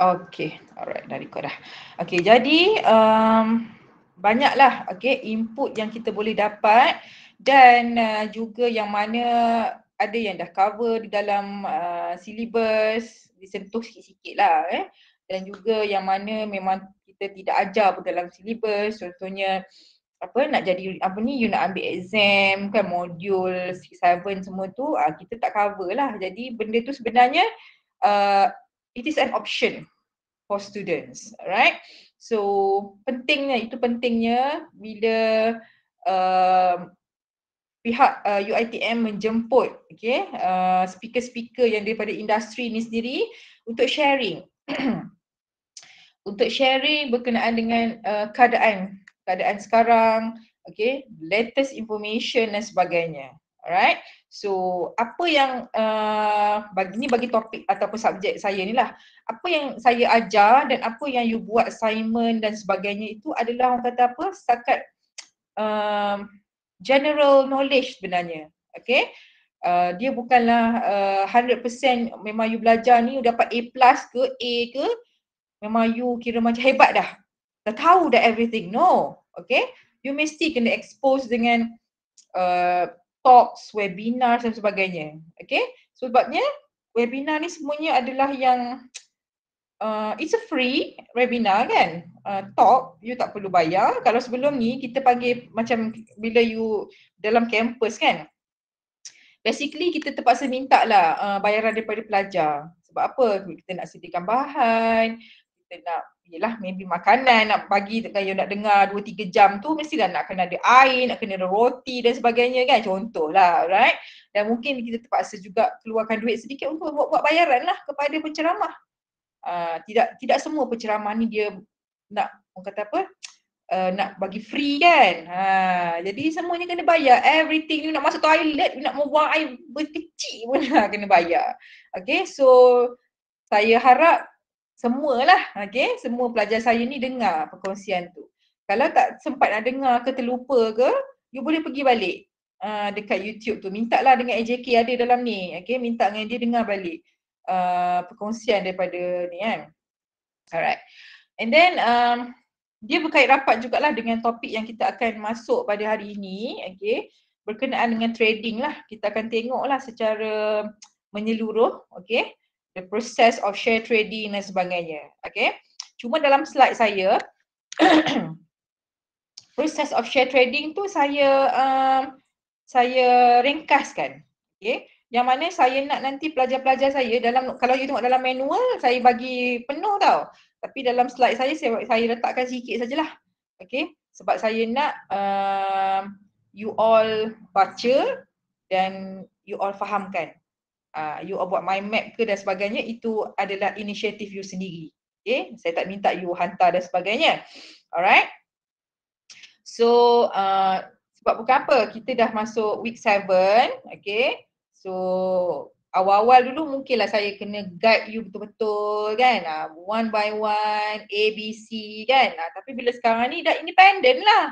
Okay, alright dah record dah. Okay, jadi um, banyaklah okay, input yang kita boleh dapat dan uh, juga yang mana ada yang dah cover di dalam uh, syllabus, disentuh sikit-sikit lah eh. Dan juga yang mana memang kita tidak ajar pun dalam syllabus, contohnya apa nak jadi apa ni you nak ambil exam kan modul 6, semua tu ah, kita tak cover lah. Jadi benda tu sebenarnya uh, it is an option for students right so pentingnya itu pentingnya bila uh, pihak uh, UiTM menjemput okay uh, speaker-speaker yang daripada industri ini sendiri untuk sharing untuk sharing berkenaan dengan uh, keadaan keadaan sekarang okay latest information dan sebagainya Alright. So, apa yang uh, bagi ni bagi topik ataupun subjek saya ni lah. Apa yang saya ajar dan apa yang you buat assignment dan sebagainya itu adalah orang kata apa? Setakat um, general knowledge sebenarnya. Okay. Uh, dia bukanlah uh, 100% memang you belajar ni you dapat A plus ke A ke memang you kira macam hebat dah. Dah tahu dah everything. No. Okay. You mesti kena expose dengan uh, talks, webinar dan sebagainya. Okay, so, sebabnya webinar ni semuanya adalah yang uh, it's a free webinar kan. Uh, talk, you tak perlu bayar. Kalau sebelum ni kita panggil macam bila you dalam campus kan. Basically kita terpaksa minta lah uh, bayaran daripada pelajar. Sebab apa? Kita nak sediakan bahan, kita nak yelah maybe makanan nak bagi dengan you nak dengar 2-3 jam tu mestilah nak kena ada air, nak kena ada roti dan sebagainya kan contohlah right dan mungkin kita terpaksa juga keluarkan duit sedikit untuk buat-buat bayaran lah kepada penceramah uh, tidak tidak semua penceramah ni dia nak orang kata apa Uh, nak bagi free kan. Ha, jadi semuanya kena bayar. Everything you nak masuk toilet, you nak membuang air berkecil pun lah kena bayar. Okay, so saya harap semualah okay. semua pelajar saya ni dengar perkongsian tu kalau tak sempat nak dengar ke terlupa ke you boleh pergi balik uh, dekat YouTube tu minta lah dengan AJK ada dalam ni okay. minta dengan dia dengar balik uh, perkongsian daripada ni kan alright and then um, dia berkait rapat jugalah dengan topik yang kita akan masuk pada hari ini okay. berkenaan dengan trading lah kita akan tengok lah secara menyeluruh okay the process of share trading dan sebagainya. Okay. Cuma dalam slide saya, process of share trading tu saya um, saya ringkaskan. Okay. Yang mana saya nak nanti pelajar-pelajar saya dalam kalau you tengok dalam manual saya bagi penuh tau. Tapi dalam slide saya saya, saya letakkan sikit sajalah. Okay. Sebab saya nak um, you all baca dan you all fahamkan uh, you buat mind map ke dan sebagainya itu adalah inisiatif you sendiri. Okay, eh, saya tak minta you hantar dan sebagainya. Alright. So, uh, sebab bukan apa, kita dah masuk week 7, okay. So, awal-awal dulu mungkinlah saya kena guide you betul-betul kan. Uh, one by one, A, B, C kan. Uh, tapi bila sekarang ni dah independent lah.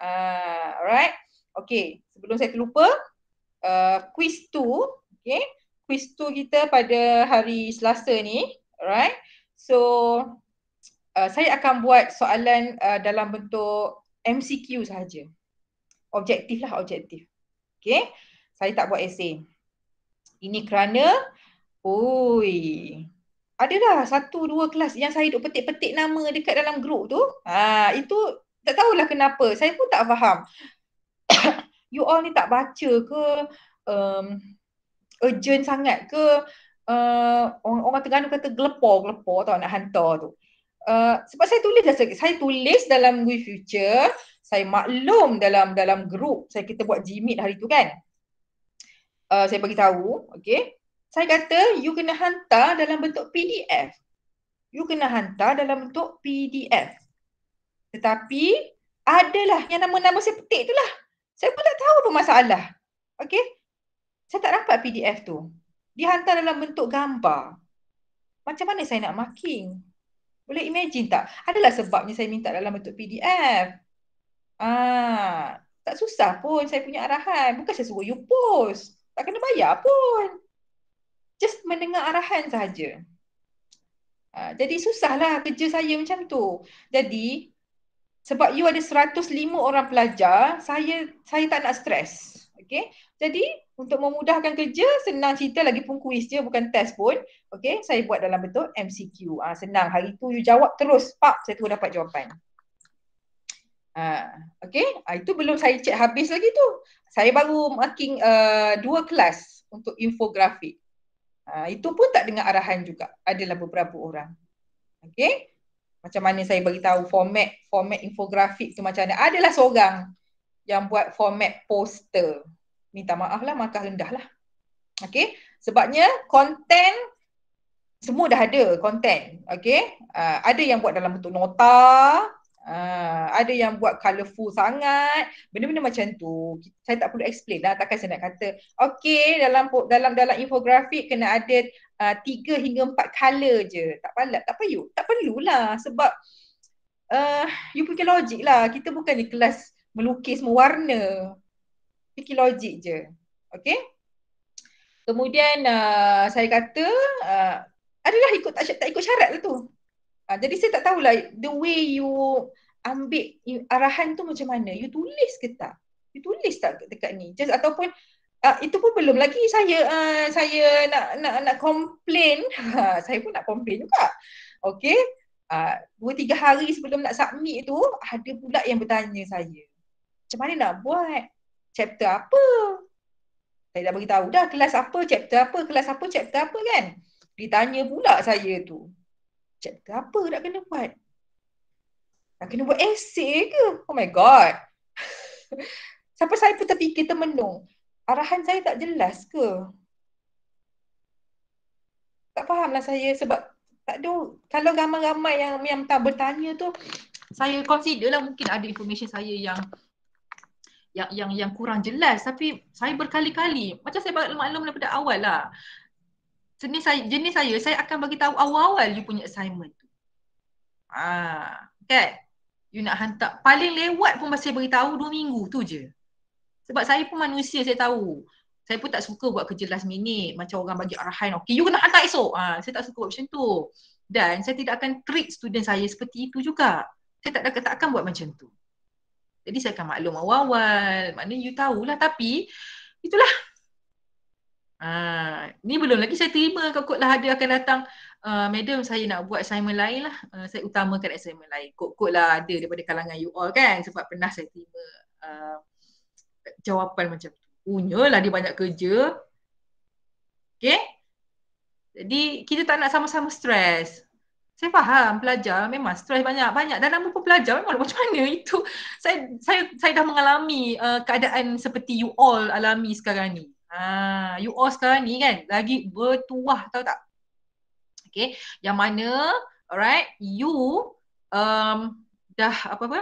Uh, alright. Okay, sebelum saya terlupa, uh, quiz 2, okay quiz 2 kita pada hari Selasa ni. Alright. So uh, saya akan buat soalan uh, dalam bentuk MCQ saja, Objektif lah objektif. Okay. Saya tak buat essay. Ini kerana, ada lah satu dua kelas yang saya duk petik-petik nama dekat dalam grup tu. Ha, itu tak tahulah kenapa. Saya pun tak faham. you all ni tak baca ke? Um, urgent sangat ke uh, orang, orang Terengganu kata gelepor-gelepor tau nak hantar tu. Uh, sebab saya tulis dah saya tulis dalam We Future, saya maklum dalam dalam group saya kita buat jimit hari tu kan. Uh, saya bagi tahu, okey. Saya kata you kena hantar dalam bentuk PDF. You kena hantar dalam bentuk PDF. Tetapi adalah yang nama-nama saya petik tu lah. Saya pun tak tahu apa masalah. Okey saya tak dapat PDF tu. Dia hantar dalam bentuk gambar. Macam mana saya nak marking? Boleh imagine tak? Adalah sebabnya saya minta dalam bentuk PDF. Ah, tak susah pun saya punya arahan. Bukan saya suruh you post. Tak kena bayar pun. Just mendengar arahan sahaja. Ah, jadi susahlah kerja saya macam tu. Jadi sebab you ada 105 orang pelajar, saya saya tak nak stress. Okay. Jadi untuk memudahkan kerja, senang cerita lagi pun kuis je, bukan test pun. Okay. Saya buat dalam bentuk MCQ. Ah, senang. Hari tu you jawab terus. Pak, saya tu dapat jawapan. Ha, ah, okay. Ha, ah, itu belum saya cek habis lagi tu. Saya baru marking uh, dua kelas untuk infografik. Ha, itu pun tak dengar arahan juga. Adalah beberapa orang. Okay. Macam mana saya bagi tahu format format infografik tu macam mana. Adalah seorang yang buat format poster. Minta maaf lah, markah rendah lah. Okay, sebabnya konten semua dah ada konten. Okay, uh, ah, ada yang buat dalam bentuk nota, Uh, ada yang buat colourful sangat benda-benda macam tu saya tak perlu explain lah takkan saya nak kata Okay, dalam dalam dalam infografik kena ada ah, tiga hingga empat colour je tak palat tak payu tak perlulah sebab uh, you fikir logik lah kita bukan di kelas melukis mewarna. Fikir logik je. Okay. Kemudian uh, saya kata uh, adalah ikut tak, tak ikut syarat lah tu. Uh, jadi saya tak tahulah the way you ambil arahan tu macam mana. You tulis ke tak? You tulis tak dekat ni? Just ataupun uh, itu pun belum lagi saya uh, saya nak nak nak komplain. Ha, saya pun nak komplain juga. Okay. Uh, dua tiga hari sebelum nak submit tu ada pula yang bertanya saya macam mana nak buat? Chapter apa? Saya dah beritahu dah kelas apa, chapter apa, kelas apa, chapter apa kan? Ditanya pula saya tu. Chapter apa nak kena buat? Nak kena buat essay ke? Oh my god. Siapa saya pun terfikir termenung. Arahan saya tak jelas ke? Tak faham lah saya sebab tak ada. Kalau ramai-ramai yang yang tak bertanya tu, saya consider lah mungkin ada information saya yang yang yang yang kurang jelas tapi saya berkali-kali macam saya bagi maklum daripada awal lah jenis saya jenis saya saya akan bagi tahu awal-awal you punya assignment tu ah kan you nak hantar paling lewat pun masih bagi tahu 2 minggu tu je sebab saya pun manusia saya tahu saya pun tak suka buat kerja last minute macam orang bagi arahan okey you kena hantar esok ah saya tak suka buat macam tu dan saya tidak akan treat student saya seperti itu juga saya tak, tak, tak akan buat macam tu jadi saya akan maklum awal-awal, maknanya you tahulah tapi itulah. Ha, ni belum lagi saya terima kot-kotlah ada akan datang uh, madam saya nak buat assignment lain lah. Uh, saya utamakan assignment lain. Kot-kotlah ada daripada kalangan you all kan sebab pernah saya terima uh, jawapan macam punya lah dia banyak kerja. Okay. Jadi kita tak nak sama-sama stres saya faham pelajar memang stres banyak-banyak dan nama pun pelajar memang macam mana itu saya saya saya dah mengalami uh, keadaan seperti you all alami sekarang ni. Ha you all sekarang ni kan lagi bertuah tahu tak? Okay, yang mana alright you um dah apa apa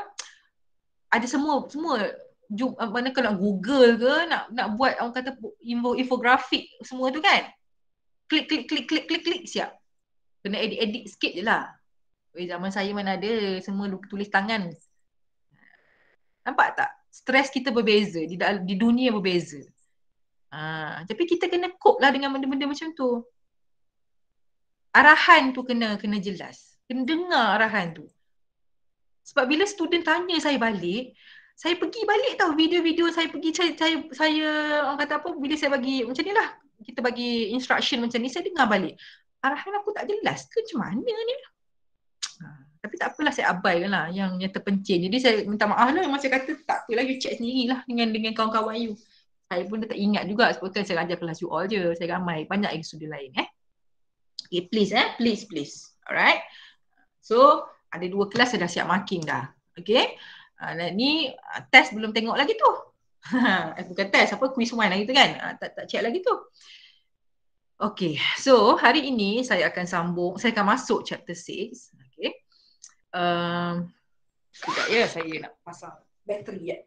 ada semua semua jump eh, mana kalau Google ke nak nak buat orang kata info infografik semua tu kan. Klik klik klik klik klik klik siap kena edit-edit sikit je lah. Weh, zaman saya mana ada semua tulis tangan. Nampak tak? Stres kita berbeza. Di, di dunia berbeza. Ha, tapi kita kena cope lah dengan benda-benda macam tu. Arahan tu kena kena jelas. Kena dengar arahan tu. Sebab bila student tanya saya balik, saya pergi balik tau video-video saya pergi saya, saya, saya orang kata apa, bila saya bagi macam ni lah kita bagi instruction macam ni, saya dengar balik arahan aku tak jelas ke macam mana ni? Ha, tapi tak apalah saya abaikan lah yang, yang terpencin. Jadi saya minta maaf lah masa kata tak apalah you check sendiri lah dengan, dengan kawan-kawan you. Saya pun tak ingat juga sebab kan saya ajar kelas you all je. Saya ramai banyak lagi studio lain eh. Okay please eh. Please please. Alright. So ada dua kelas saya dah siap marking dah. Okay. Uh, ni ah, test belum tengok lagi tu. Bukan test apa quiz one lagi tu kan. Uh, tak, tak check lagi tu. Okay, so hari ini saya akan sambung, saya akan masuk chapter 6. Okay. Um, ya saya nak pasang bateri. Ya. Yeah.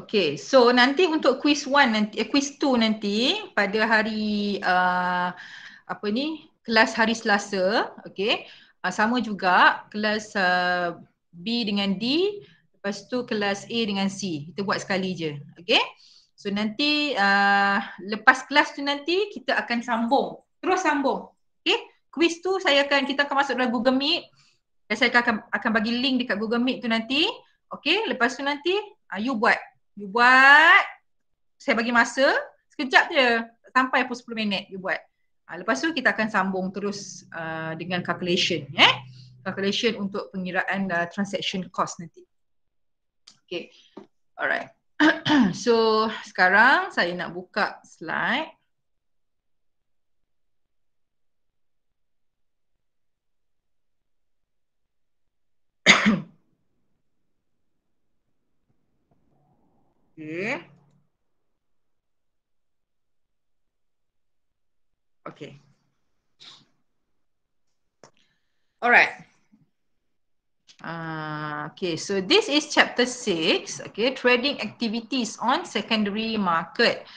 Okay, so nanti untuk quiz one nanti, eh, quiz 2 nanti pada hari uh, apa ni? Kelas hari Selasa, okay? Uh, sama juga kelas uh, B dengan D, lepas tu kelas A dengan C. Kita buat sekali je, okay? So nanti uh, lepas kelas tu nanti kita akan sambung, terus sambung, okay? Quiz tu saya akan kita akan masuk dalam Google Meet dan saya akan akan bagi link dekat Google Meet tu nanti, okay? Lepas tu nanti uh, you buat. You buat Saya bagi masa Sekejap je Sampai pukul 10 minit You buat ha, Lepas tu kita akan sambung terus uh, Dengan calculation eh? Calculation untuk pengiraan uh, Transaction cost nanti Okay Alright So sekarang saya nak buka slide Okay. Okey. Alright. Uh, ah, okay, so this is chapter 6, okay, trading activities on secondary market.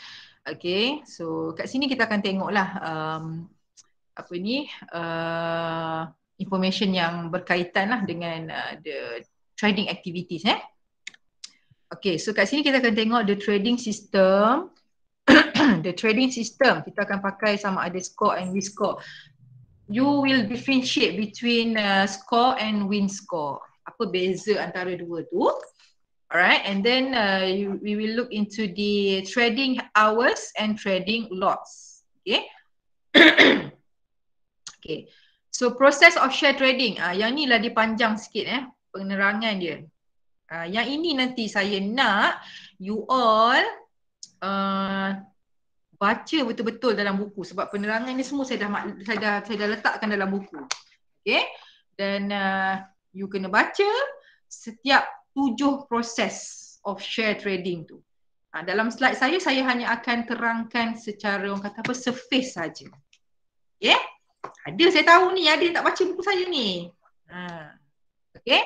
Okay, so kat sini kita akan tengoklah um, apa ni, uh, information yang berkaitan lah dengan uh, the trading activities. Eh? Okay, so kat sini kita akan tengok the trading system. the trading system kita akan pakai sama ada score and win score. You will differentiate between uh, score and win score. Apa beza antara dua tu? Alright, and then uh, you, we will look into the trading hours and trading lots. Okay. okay. So process of share trading. Ah, uh, yang ni lah dipanjang sikit eh penerangan dia. Ah, yang ini nanti saya nak you all uh, baca betul-betul dalam buku sebab penerangan ni semua saya dah saya dah saya dah letakkan dalam buku. Okay? Dan uh, you kena baca setiap tujuh proses of share trading tu. Ha, dalam slide saya saya hanya akan terangkan secara orang kata apa surface saja. Okay? Ada saya tahu ni ada yang tak baca buku saya ni. Ha. Okay?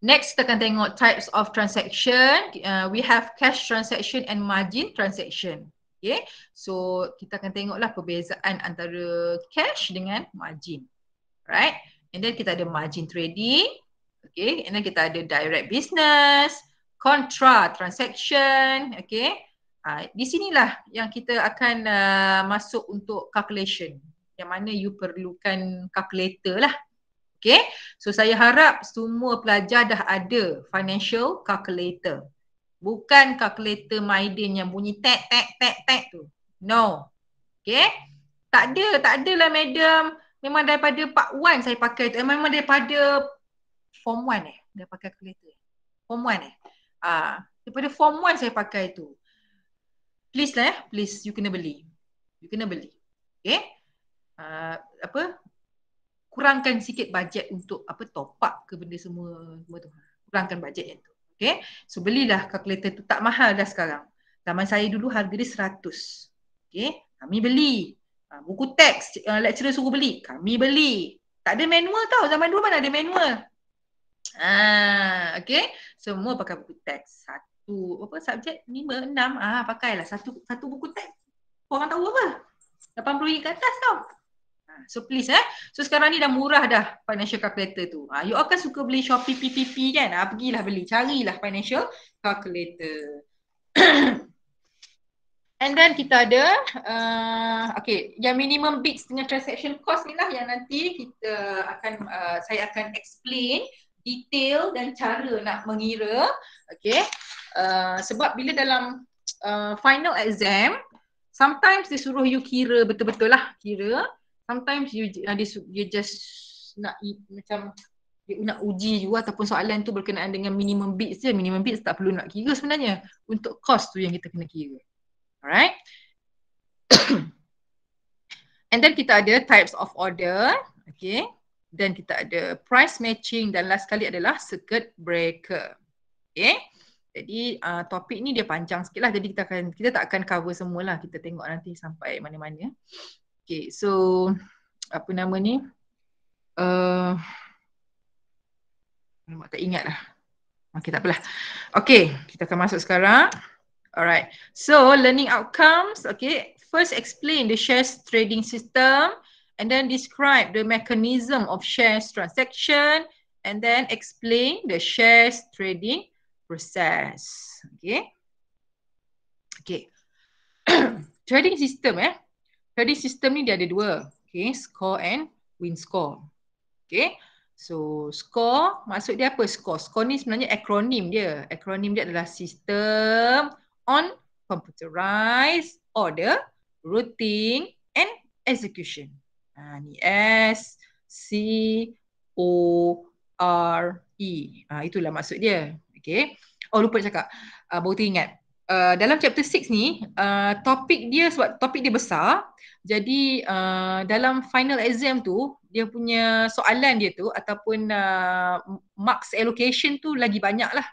Next kita akan tengok types of transaction. Uh, we have cash transaction and margin transaction. Okay. So kita akan tengoklah perbezaan antara cash dengan margin. Right? And then kita ada margin trading. Okay. And then kita ada direct business, contra transaction. Okay. Uh, di sinilah yang kita akan uh, masuk untuk calculation. Yang mana you perlukan calculator lah. Okay, so saya harap semua pelajar dah ada financial calculator. Bukan calculator Maiden yang bunyi tek tek tek tek tu. No. Okay. Tak ada, tak adalah madam. Memang daripada part one saya pakai tu. Eh, memang daripada form one eh. dah pakai calculator. Form one eh. Ah, daripada form one saya pakai tu. Please lah eh. Please you kena beli. You kena beli. Okay. Uh, ah, apa kurangkan sikit bajet untuk apa top up ke benda semua semua tu. Kurangkan bajet yang tu. Okey. So belilah calculator tu tak mahal dah sekarang. Zaman saya dulu harga dia 100. Okey. Kami beli. Ha, buku teks uh, lecturer suruh beli. Kami beli. Tak ada manual tau. Zaman dulu mana ada manual. Ah, okey. Semua pakai buku teks. Satu apa subjek? 5 6 ah pakailah satu satu buku teks. Kau orang tahu apa? 80 ringgit ke atas tau. So please eh. So sekarang ni dah murah dah financial calculator tu. Ha, you akan suka beli Shopee PPP kan? Ha, pergilah beli. Carilah financial calculator. And then kita ada uh, okay, yang minimum bits dengan transaction cost ni lah yang nanti kita akan uh, saya akan explain detail dan cara nak mengira. Okay. Uh, sebab bila dalam uh, final exam, sometimes disuruh you kira betul-betul lah. Kira sometimes you uh, this, you just nak macam you nak uji juga ataupun soalan tu berkenaan dengan minimum bits je minimum bits tak perlu nak kira sebenarnya untuk cost tu yang kita kena kira alright and then kita ada types of order okay dan kita ada price matching dan last sekali adalah circuit breaker okay jadi uh, topik ni dia panjang sikit lah jadi kita akan kita tak akan cover semualah kita tengok nanti sampai mana-mana Okay, so apa nama ni? Uh, tak ingat lah. Okay, tak apalah. Okay, kita akan masuk sekarang. Alright, so learning outcomes. Okay, first explain the shares trading system and then describe the mechanism of shares transaction and then explain the shares trading process. Okay. Okay. trading system eh. Jadi sistem ni dia ada dua. Okay, score and win score. Okay, so score maksud dia apa score? Score ni sebenarnya akronim dia. Akronim dia adalah sistem on computerized order, routing and execution. Ha, ni S, C, O, R, E. Ha, itulah maksud dia. Okay. Oh lupa cakap. Uh, baru teringat. Eh, dalam chapter 6 ni uh, eh, topik dia sebab topik dia besar jadi uh, dalam final exam tu dia punya soalan dia tu ataupun uh, marks allocation tu lagi banyak lah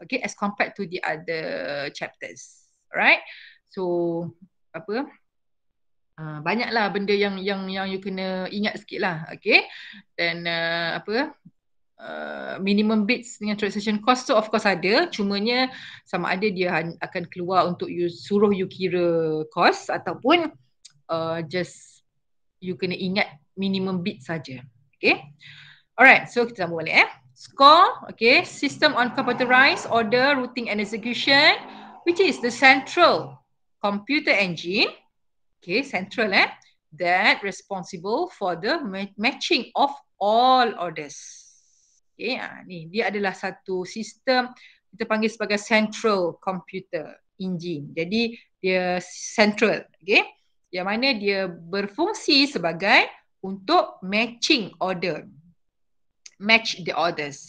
okay as compared to the other chapters right so apa uh, banyaklah benda yang yang yang you kena ingat sikit lah okay then uh, apa Uh, minimum bids dengan transaction cost tu of course ada cumanya sama ada dia akan keluar untuk you suruh you kira cost ataupun uh, just you kena ingat minimum bid saja. Okay. Alright, so kita sambung balik eh. Score, okay, system on computerized order routing and execution which is the central computer engine, okay, central eh, that responsible for the matching of all orders. Okay, eh, ah, ha, ni dia adalah satu sistem kita panggil sebagai central computer engine. Jadi dia central, okay? Yang mana dia berfungsi sebagai untuk matching order. Match the orders.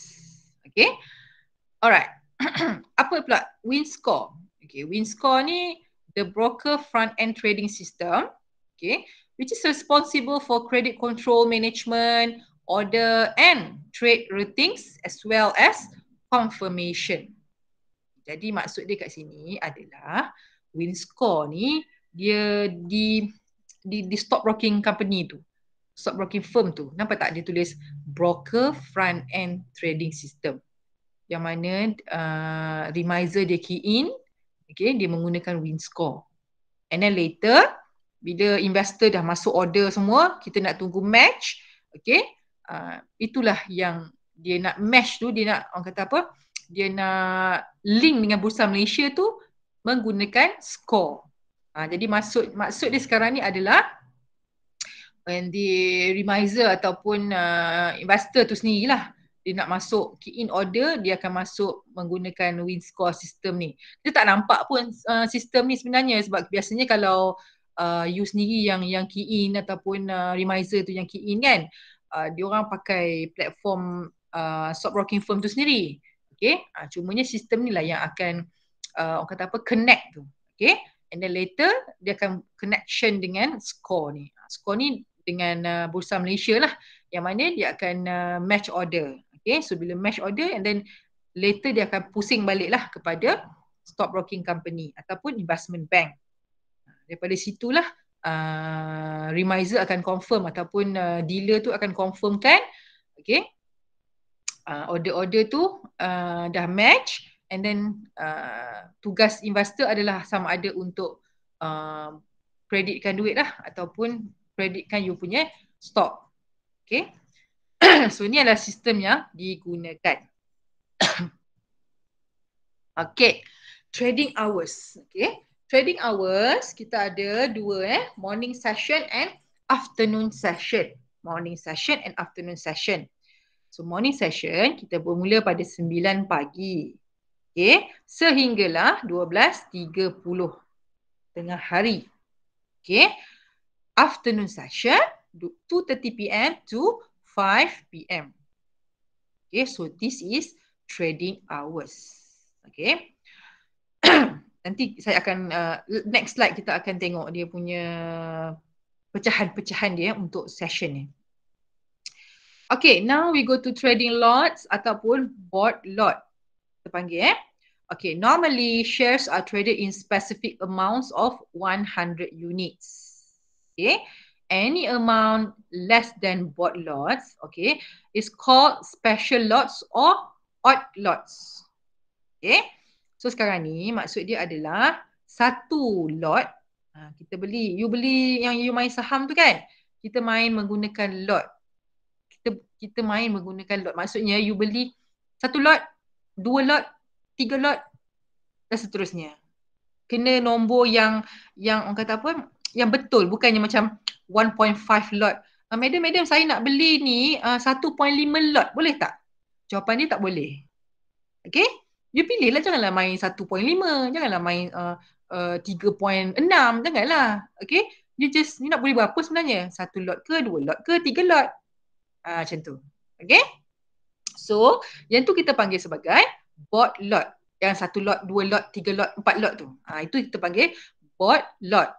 Okay? Alright. Apa pula WinScore? Okay, WinScore ni the broker front-end trading system. Okay? Which is responsible for credit control management, order and trade routings as well as confirmation. Jadi maksud dia kat sini adalah Win Score ni dia di di, di stock broking company tu. stop broking firm tu. Nampak tak dia tulis broker front end trading system. Yang mana uh, remiser dia key in, okay, dia menggunakan Win Score. And then later bila investor dah masuk order semua, kita nak tunggu match, okay, Ah, itulah yang dia nak mesh tu dia nak orang kata apa dia nak link dengan bursa Malaysia tu menggunakan skor. Ha, ah, jadi maksud maksud dia sekarang ni adalah when the remiser ataupun uh, investor tu lah dia nak masuk key in order dia akan masuk menggunakan win score system ni. Dia tak nampak pun uh, sistem ni sebenarnya sebab biasanya kalau uh, you sendiri yang yang key in ataupun uh, remiser tu yang key in kan uh, diorang pakai platform uh, soft rocking firm tu sendiri. Okay, uh, ah, cumanya sistem ni lah yang akan uh, orang kata apa connect tu. Okay, and then later dia akan connection dengan score ni. Ah, score ni dengan uh, Bursa Malaysia lah yang mana dia akan uh, match order. Okay, so bila match order and then later dia akan pusing balik lah kepada stock broking company ataupun investment bank. Ah, daripada situlah uh, remiser akan confirm ataupun uh, dealer tu akan confirmkan okay uh, order-order tu uh, dah match and then uh, tugas investor adalah sama ada untuk kreditkan uh, duit lah ataupun kreditkan you punya stock okay so ni adalah sistem yang digunakan okay trading hours okay trading hours kita ada dua eh morning session and afternoon session morning session and afternoon session so morning session kita bermula pada 9 pagi okay sehinggalah 12.30 tengah hari okay afternoon session 2:30 pm to 5 pm okay so this is trading hours okay nanti saya akan uh, next slide kita akan tengok dia punya pecahan-pecahan dia untuk session ni. Okay, now we go to trading lots ataupun board lot. Kita panggil eh. Okay, normally shares are traded in specific amounts of 100 units. Okay, any amount less than board lots, okay, is called special lots or odd lots. Okay, So sekarang ni maksud dia adalah satu lot ha, kita beli. You beli yang you main saham tu kan? Kita main menggunakan lot. Kita kita main menggunakan lot. Maksudnya you beli satu lot, dua lot, tiga lot dan seterusnya. Kena nombor yang yang orang kata apa? Yang betul bukannya macam 1.5 lot. Uh, madam, madam saya nak beli ni uh, ah, 1.5 lot. Boleh tak? Jawapan dia tak boleh. Okay? you pilih lah janganlah main 1.5, janganlah main uh, uh, 3.6, janganlah. Okay, you just, you nak boleh berapa sebenarnya? Satu lot ke, dua lot ke, tiga lot. Uh, macam tu. Okay? So, yang tu kita panggil sebagai bot lot. Yang satu lot, dua lot, tiga lot, empat lot tu. uh, itu kita panggil bot lot.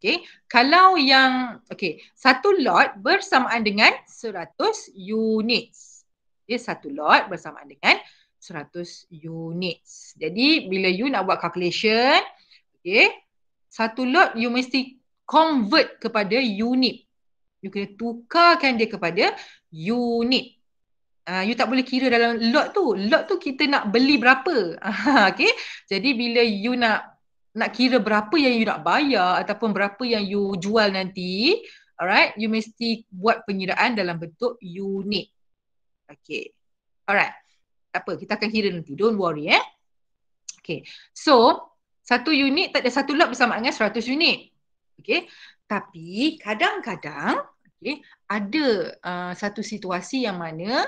Okay? Kalau yang, okay, satu lot bersamaan dengan seratus units. Okay, satu lot bersamaan dengan 100 units. Jadi bila you nak buat calculation, okay, satu lot you mesti convert kepada unit. You kena tukarkan dia kepada unit. Uh, you tak boleh kira dalam lot tu. Lot tu kita nak beli berapa. Ah, okay. Jadi bila you nak nak kira berapa yang you nak bayar ataupun berapa yang you jual nanti, alright, you mesti buat pengiraan dalam bentuk unit. Okay. Alright tak apa, kita akan kira nanti. Don't worry eh. Okay. So, satu unit tak ada satu lot bersama dengan 100 unit. Okay. Tapi kadang-kadang okay, ada uh, satu situasi yang mana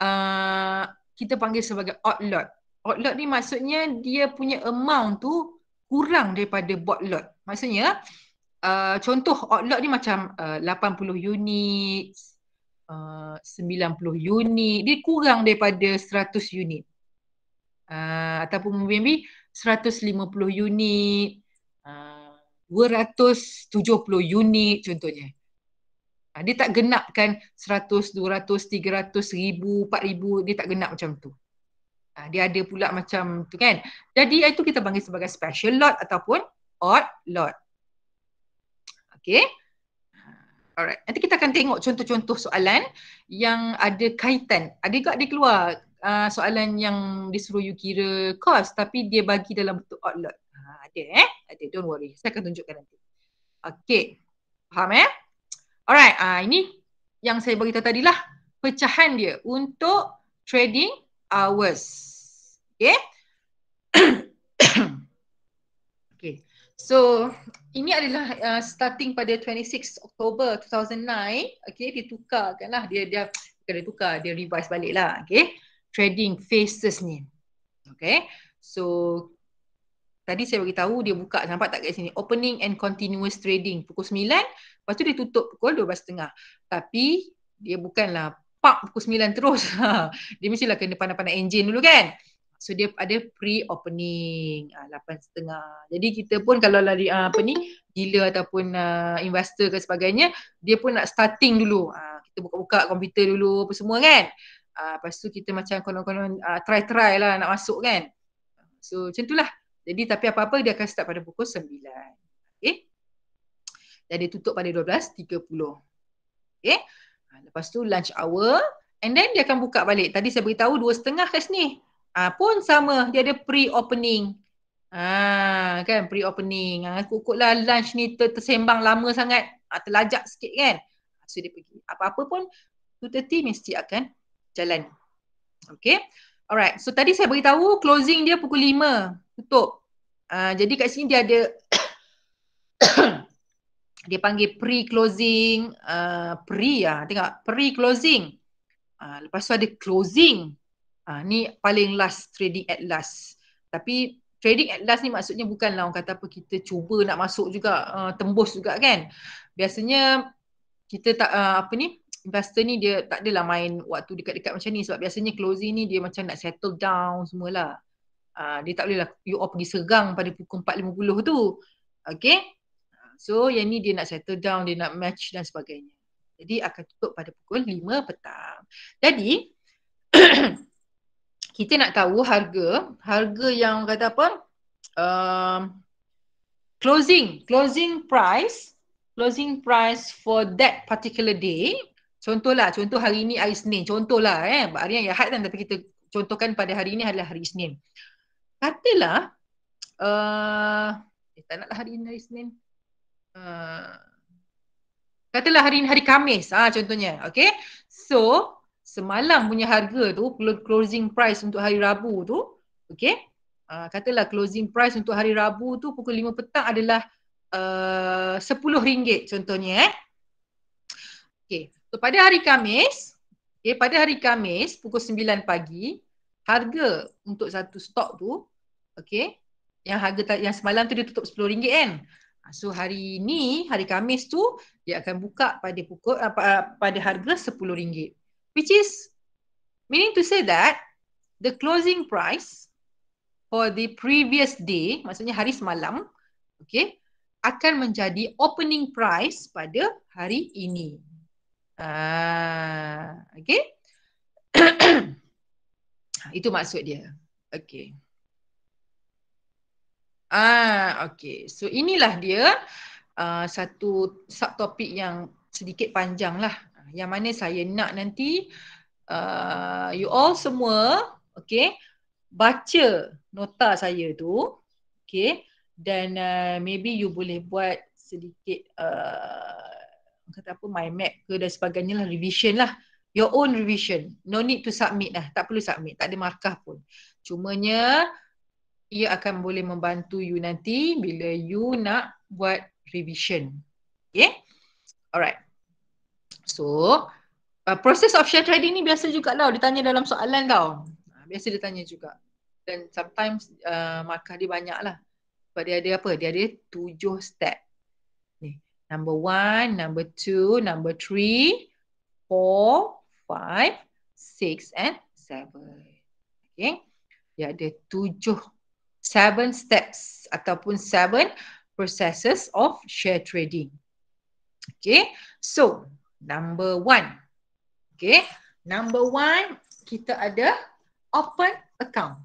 uh, kita panggil sebagai odd lot. Odd lot ni maksudnya dia punya amount tu kurang daripada bought lot. Maksudnya uh, contoh odd lot ni macam uh, 80 unit, uh, 90 unit, dia kurang daripada 100 unit. Uh, ataupun mungkin 150 unit, uh, 270 unit contohnya. Uh, dia tak genapkan 100, 200, 300, 1000, 4000, dia tak genap macam tu. Uh, dia ada pula macam tu kan. Jadi itu kita panggil sebagai special lot ataupun odd lot. Okay. Alright, nanti kita akan tengok contoh-contoh soalan yang ada kaitan. Ada juga dia keluar uh, soalan yang disuruh you kira kos tapi dia bagi dalam bentuk outlet. Ha, ada eh? Ada, don't worry. Saya akan tunjukkan nanti. Okay, faham eh? Alright, uh, ini yang saya beritahu tadi lah pecahan dia untuk trading hours. Okay. okay. So, ini adalah uh, starting pada 26 Oktober 2009 Okay, dia tukarkanlah dia dia bukan dia tukar dia revise baliklah okey trading phases ni Okay, so tadi saya bagi tahu dia buka nampak tak kat sini opening and continuous trading pukul 9 lepas tu dia tutup pukul 12.30 tapi dia bukanlah pak pukul 9 terus dia mestilah kena pandai-pandai engine dulu kan So dia ada pre-opening uh, setengah. Jadi kita pun kalau lari uh, apa ni, dealer ataupun uh, investor ke sebagainya, dia pun nak starting dulu. Uh, kita buka-buka komputer dulu apa semua kan. Uh, lepas tu kita macam konon-konon uh, try-try lah nak masuk kan. So macam itulah. Jadi tapi apa-apa dia akan start pada pukul sembilan. Okay. Eh? Dan dia tutup pada dua 12.30. Okay. Eh? Lepas tu lunch hour. And then dia akan buka balik. Tadi saya beritahu dua setengah kat sini ah ha, pun sama dia ada pre opening ha, ah, kan pre opening ha, ah, kukutlah lunch ni ter- tersembang lama sangat ha, terlajak sikit kan so dia pergi apa-apa pun 2.30 mesti akan jalan Okay alright so tadi saya beritahu closing dia pukul 5 tutup ha, jadi kat sini dia ada dia panggil pre closing uh, pre ya tengok pre closing uh, lepas tu ada closing Ha, ni paling last trading at last. Tapi trading at last ni maksudnya bukanlah orang kata apa kita cuba nak masuk juga, uh, tembus juga kan. Biasanya kita tak uh, apa ni investor ni dia tak adalah main waktu dekat-dekat macam ni sebab biasanya closing ni dia macam nak settle down semualah. Uh, dia tak lah you all pergi serang pada pukul 4.50 tu. Okay. So yang ni dia nak settle down, dia nak match dan sebagainya. Jadi akan tutup pada pukul 5 petang. Jadi kita nak tahu harga harga yang kata apa uh, closing closing price closing price for that particular day contohlah contoh hari ini hari Isnin contohlah eh hari yang Ahad kan tapi kita contohkan pada hari ini adalah hari Isnin katalah uh, eh, tak naklah hari ini hari Isnin uh, Katalah hari ini hari Kamis, ah contohnya. Okay. So, semalam punya harga tu closing price untuk hari Rabu tu okey uh, katalah closing price untuk hari Rabu tu pukul 5 petang adalah ah, uh, RM10 contohnya eh okey so pada hari Khamis okey pada hari Khamis pukul 9 pagi harga untuk satu stok tu okey yang harga yang semalam tu dia tutup RM10 kan ah, so hari ni hari Kamis tu dia akan buka pada pukul uh, pada harga RM10 which is meaning to say that the closing price for the previous day, maksudnya hari semalam, okay, akan menjadi opening price pada hari ini. Ah, okay. Itu maksud dia. Okay. Ah, okay. So inilah dia uh, satu subtopik yang sedikit panjang lah yang mana saya nak nanti uh, you all semua okay baca nota saya tu okay dan uh, maybe you boleh buat sedikit uh, kata apa mind map ke dan sebagainya lah revision lah your own revision no need to submit lah tak perlu submit tak ada markah pun Cuma nya, ia akan boleh membantu you nanti bila you nak buat revision okay alright So, uh, proses of share trading ni biasa juga tau, lah. dia tanya dalam soalan tau. Ha, biasa dia tanya juga. Dan sometimes uh, markah dia banyak lah. Sebab dia ada apa? Dia ada tujuh step. Ni, number one, number two, number three, four, five, six and seven. Okay. Dia ada tujuh, seven steps ataupun seven processes of share trading. Okay, so number one. Okay, number one kita ada open account.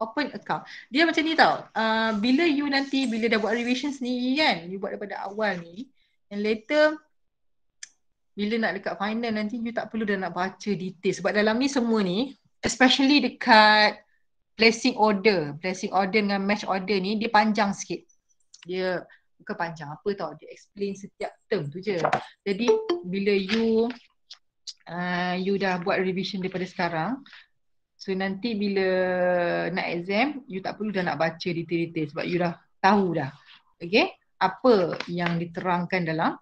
Open account. Dia macam ni tau. Uh, bila you nanti, bila dah buat revision sendiri kan, you buat daripada awal ni, and later bila nak dekat final nanti you tak perlu dah nak baca detail sebab dalam ni semua ni especially dekat placing order, placing order dengan match order ni dia panjang sikit. Dia bukan panjang apa tau dia explain setiap term tu je jadi bila you uh, you dah buat revision daripada sekarang so nanti bila nak exam you tak perlu dah nak baca detail-detail sebab you dah tahu dah okay apa yang diterangkan dalam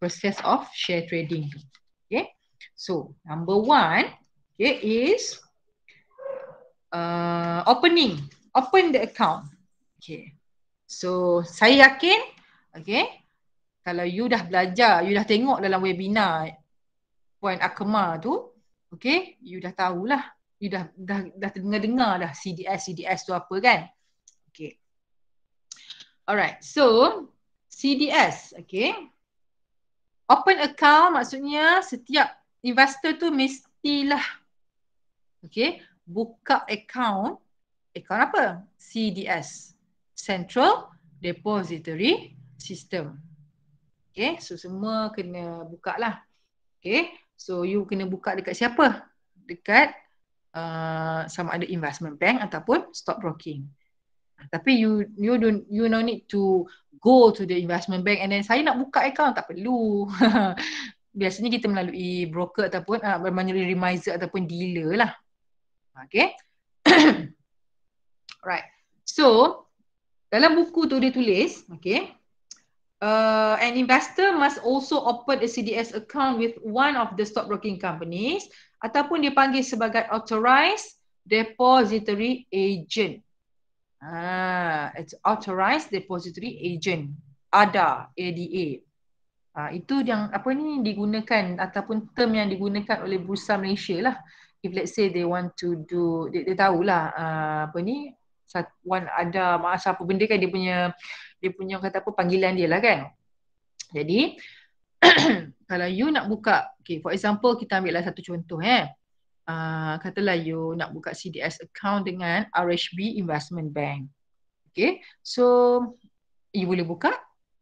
process of share trading tu okay so number one okay is uh, opening open the account okay So saya yakin Okay. Kalau you dah belajar, you dah tengok dalam webinar Puan Akema tu, okay, you dah tahulah. You dah dah dah dengar-dengar dah CDS CDS tu apa kan? Okay. Alright. So, CDS, okay. Open account maksudnya setiap investor tu mestilah okay, buka account. Account apa? CDS. Central Depository sistem. Okay, so semua kena buka lah. Okay, so you kena buka dekat siapa? Dekat uh, sama ada investment bank ataupun stock broking. Tapi you you don't you no need to go to the investment bank and then saya nak buka account tak perlu. Biasanya kita melalui broker ataupun uh, melalui remiser ataupun dealer lah. Okay. Alright. so dalam buku tu dia tulis, okay, uh, an investor must also open a CDS account with one of the stockbroking companies ataupun dipanggil sebagai authorized depository agent. Ah, it's authorized depository agent. ADA, ADA. Ah, itu yang apa ni digunakan ataupun term yang digunakan oleh Bursa Malaysia lah. If let's say they want to do, dia they tahulah uh, apa ni, one ada masa apa benda kan dia punya dia punya kata apa panggilan dia lah kan. Jadi kalau you nak buka, okay, for example kita ambil lah satu contoh eh. Uh, katalah you nak buka CDS account dengan RHB Investment Bank. Okay, so you boleh buka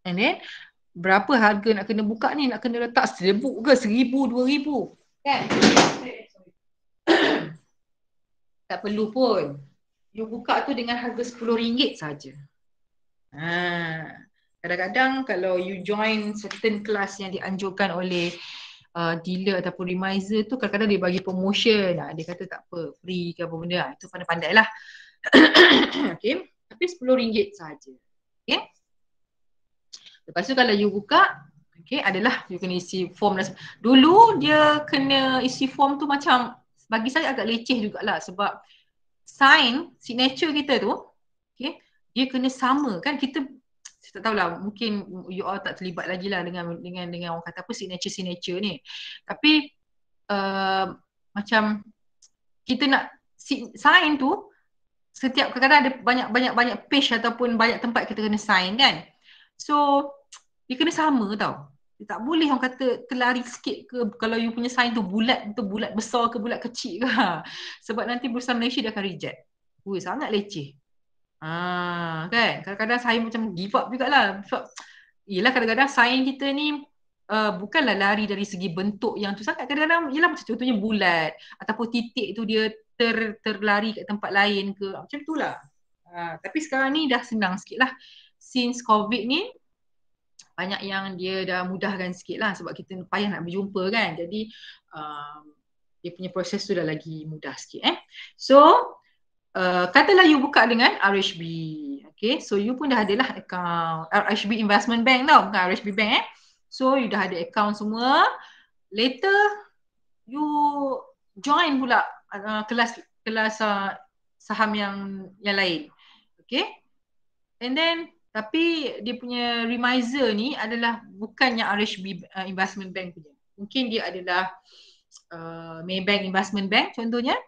and then berapa harga nak kena buka ni? Nak kena letak seribu ke seribu, dua ribu? Kan? tak perlu pun. You buka tu dengan harga sepuluh ringgit saja. Ha. Kadang-kadang kalau you join certain class yang dianjurkan oleh uh, dealer ataupun remiser tu kadang-kadang dia bagi promotion. lah. Dia kata tak apa, free ke apa benda. Ha. Itu pandai-pandai lah. okay. Tapi RM10 sahaja. Okay. Lepas tu kalau you buka, okay, adalah you kena isi form. Dulu dia kena isi form tu macam bagi saya agak leceh jugalah sebab sign, signature kita tu, okay, dia kena sama kan kita saya tak lah mungkin you all tak terlibat lagi lah dengan dengan dengan orang kata apa signature signature ni tapi uh, macam kita nak sign tu setiap kadang-kadang ada banyak-banyak banyak page ataupun banyak tempat kita kena sign kan so dia kena sama tau dia tak boleh orang kata terlari sikit ke kalau you punya sign tu bulat tu bulat besar ke bulat kecil ke sebab nanti perusahaan Malaysia dia akan reject Wuih sangat leceh Ah, kan? Kadang-kadang saya macam give up jugalah. Sebab yelah kadang-kadang sign kita ni uh, bukanlah lari dari segi bentuk yang tu sangat. Kadang-kadang yelah macam contohnya bulat ataupun titik tu dia ter terlari kat tempat lain ke. Macam tu lah. Uh, ah, tapi sekarang ni dah senang sikit lah. Since COVID ni banyak yang dia dah mudahkan sikit lah sebab kita payah nak berjumpa kan. Jadi um, dia punya proses tu dah lagi mudah sikit eh. So Uh, katalah you buka dengan RHB. Okay, so you pun dah ada lah account RHB Investment Bank tau, bukan RHB Bank eh. So you dah ada account semua. Later you join pula uh, kelas kelas uh, saham yang yang lain. Okay. And then tapi dia punya remiser ni adalah bukannya RHB uh, Investment Bank punya. Mungkin dia adalah uh, Maybank Investment Bank contohnya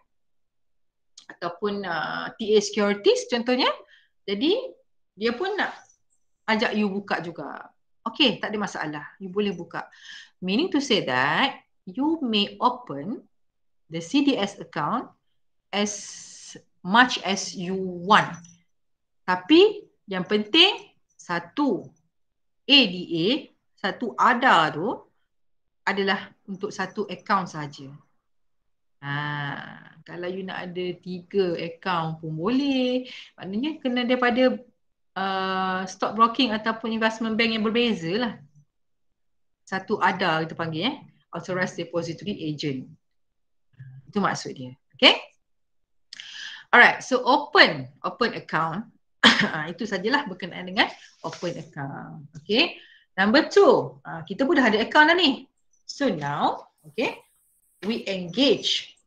ataupun uh, TA Securities contohnya. Jadi dia pun nak ajak you buka juga. Okay, tak ada masalah. You boleh buka. Meaning to say that you may open the CDS account as much as you want. Tapi yang penting satu ADA, satu ADA tu adalah untuk satu account saja. Ha, kalau you nak ada tiga account pun boleh. Maknanya kena daripada uh, stock broking ataupun investment bank yang berbeza lah. Satu ada kita panggil eh. Authorized Depository Agent. Itu maksud dia. Okay. Alright, so open open account. Ah, itu sajalah berkenaan dengan open account. Okay. Number two, uh, kita pun dah ada account dah ni. So now, okay we engage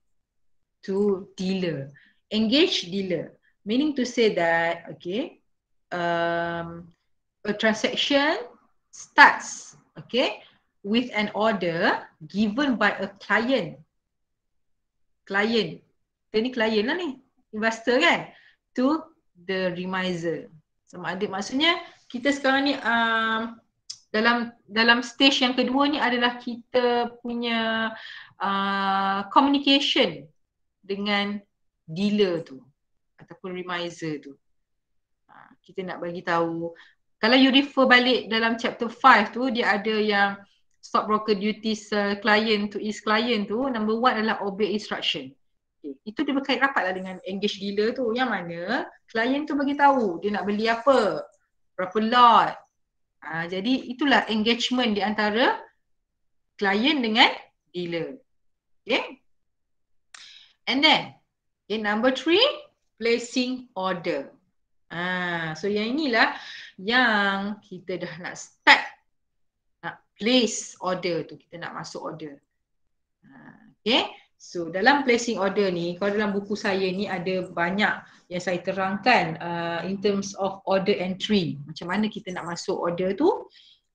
to dealer. Engage dealer, meaning to say that, okay, um, a transaction starts, okay, with an order given by a client. Client. Kita ni client lah ni. Investor kan? To the remiser. So, maksudnya, kita sekarang ni, um, dalam dalam stage yang kedua ni adalah kita punya uh, communication dengan dealer tu ataupun remiser tu. Uh, kita nak bagi tahu kalau you refer balik dalam chapter 5 tu dia ada yang stock broker duties uh, client to is client tu number one adalah obey instruction. Okay. Itu dia berkait rapat lah dengan engage dealer tu yang mana client tu bagi tahu dia nak beli apa, berapa lot, Ha, jadi itulah engagement di antara klien dengan dealer. Okay. And then, okay, number three, placing order. Ha, so yang inilah yang kita dah nak start nak place order tu. Kita nak masuk order. Ha, okay. So dalam placing order ni, kalau dalam buku saya ni ada banyak yang saya terangkan uh, in terms of order entry. Macam mana kita nak masuk order tu.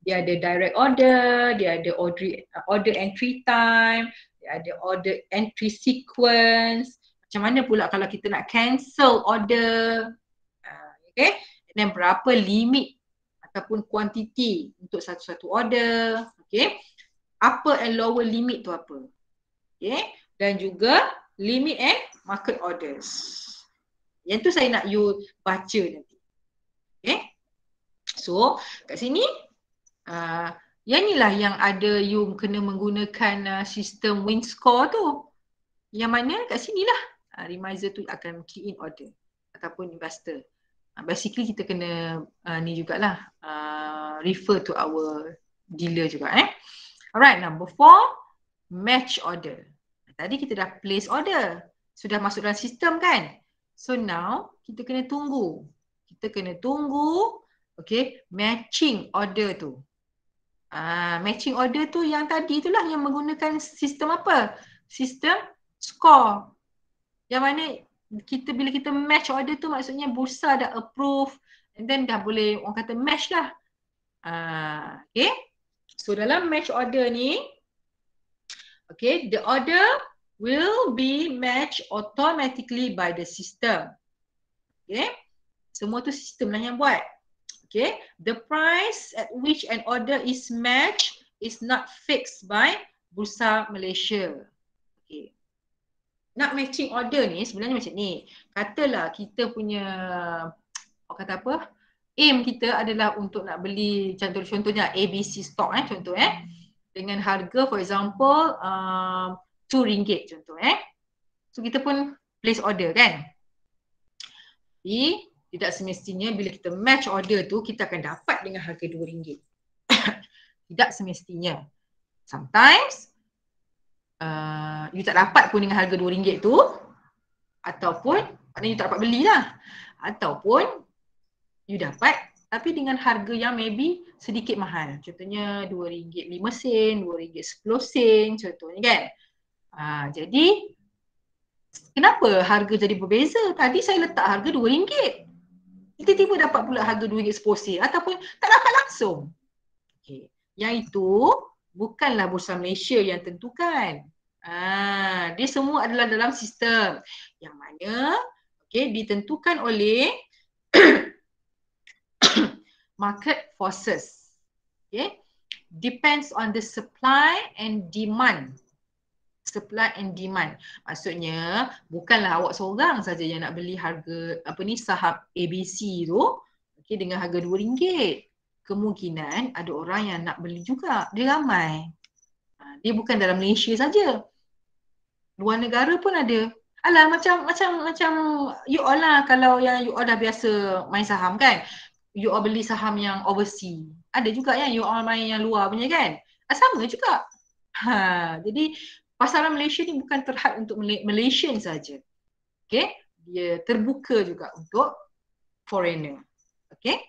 Dia ada direct order, dia ada order, uh, order entry time, dia ada order entry sequence. Macam mana pula kalau kita nak cancel order. Uh, okay. And then berapa limit ataupun quantity untuk satu-satu order. Okay. Upper and lower limit tu apa. Okay dan juga limit and market orders. Yang tu saya nak you baca nanti. Okay. So kat sini uh, yang ni lah yang ada you kena menggunakan uh, sistem win score tu. Yang mana kat sini lah. Uh, reminder tu akan key in order ataupun investor. Uh, basically kita kena uh, ni jugalah uh, refer to our dealer juga eh. Alright number four match order tadi kita dah place order. Sudah masuk dalam sistem kan? So now kita kena tunggu. Kita kena tunggu okay, matching order tu. Ah, matching order tu yang tadi itulah yang menggunakan sistem apa? Sistem score. Yang mana kita bila kita match order tu maksudnya bursa dah approve and then dah boleh orang kata match lah. Ah, okay. So dalam match order ni Okay, the order will be matched automatically by the system. Okay, semua tu sistem lah yang buat. Okay, the price at which an order is matched is not fixed by Bursa Malaysia. Okay. Nak matching order ni sebenarnya macam ni. Katalah kita punya apa kata apa? Aim kita adalah untuk nak beli contoh contohnya ABC stock eh contoh eh dengan harga for example um, RM2 contoh eh. So kita pun place order kan. Jadi tidak semestinya bila kita match order tu kita akan dapat dengan harga RM2. tidak semestinya. Sometimes uh, you tak dapat pun dengan harga RM2 tu ataupun maknanya you tak dapat belilah. Ataupun you dapat tapi dengan harga yang maybe sedikit mahal. Contohnya RM2.05, RM2.10 contohnya kan. Ha, jadi kenapa harga jadi berbeza? Tadi saya letak harga RM2. Tiba-tiba dapat pula harga RM2.10 ataupun tak dapat langsung. Okay. Yang itu bukanlah Bursa Malaysia yang tentukan. Ha, dia semua adalah dalam sistem yang mana okay, ditentukan oleh market forces. Okay, depends on the supply and demand. Supply and demand. Maksudnya, bukanlah awak seorang saja yang nak beli harga apa ni saham ABC tu okay, dengan harga RM2. Kemungkinan ada orang yang nak beli juga. Dia ramai. Ha, dia bukan dalam Malaysia saja. Luar negara pun ada. Alah macam macam macam you all lah kalau yang you all dah biasa main saham kan you all beli saham yang overseas. Ada juga yang you all main yang luar punya kan? Ah, sama juga. Ha, jadi pasaran Malaysia ni bukan terhad untuk Malaysian saja. Okay? Dia terbuka juga untuk foreigner. Okay?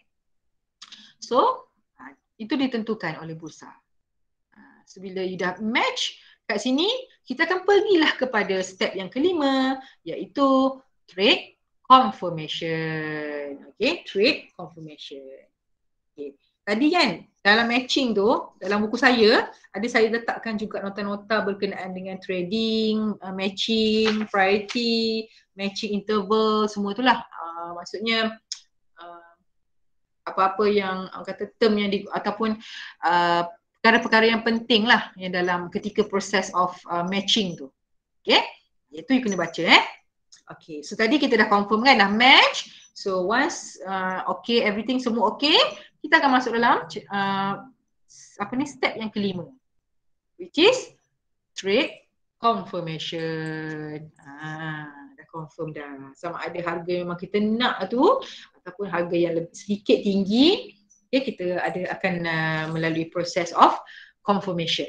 So, ha, itu ditentukan oleh bursa. Ha, so, bila you dah match kat sini, kita akan pergilah kepada step yang kelima iaitu trade confirmation. Okay, trade confirmation. Okay. Tadi kan dalam matching tu, dalam buku saya, ada saya letakkan juga nota-nota berkenaan dengan trading, uh, matching, priority, matching interval, semua tu lah. Uh, maksudnya uh, apa-apa yang uh, kata term yang di, ataupun uh, perkara-perkara yang penting lah yang dalam ketika proses of uh, matching tu. Okay, itu you kena baca eh. Okay, so tadi kita dah confirm kan dah match. So once uh, okay, everything semua okay, kita akan masuk dalam uh, apa ni step yang kelima, which is trade confirmation. Ah, dah confirm dah. Sama ada harga yang memang kita nak tu ataupun harga yang lebih sedikit tinggi, okay, kita ada akan uh, melalui proses of confirmation.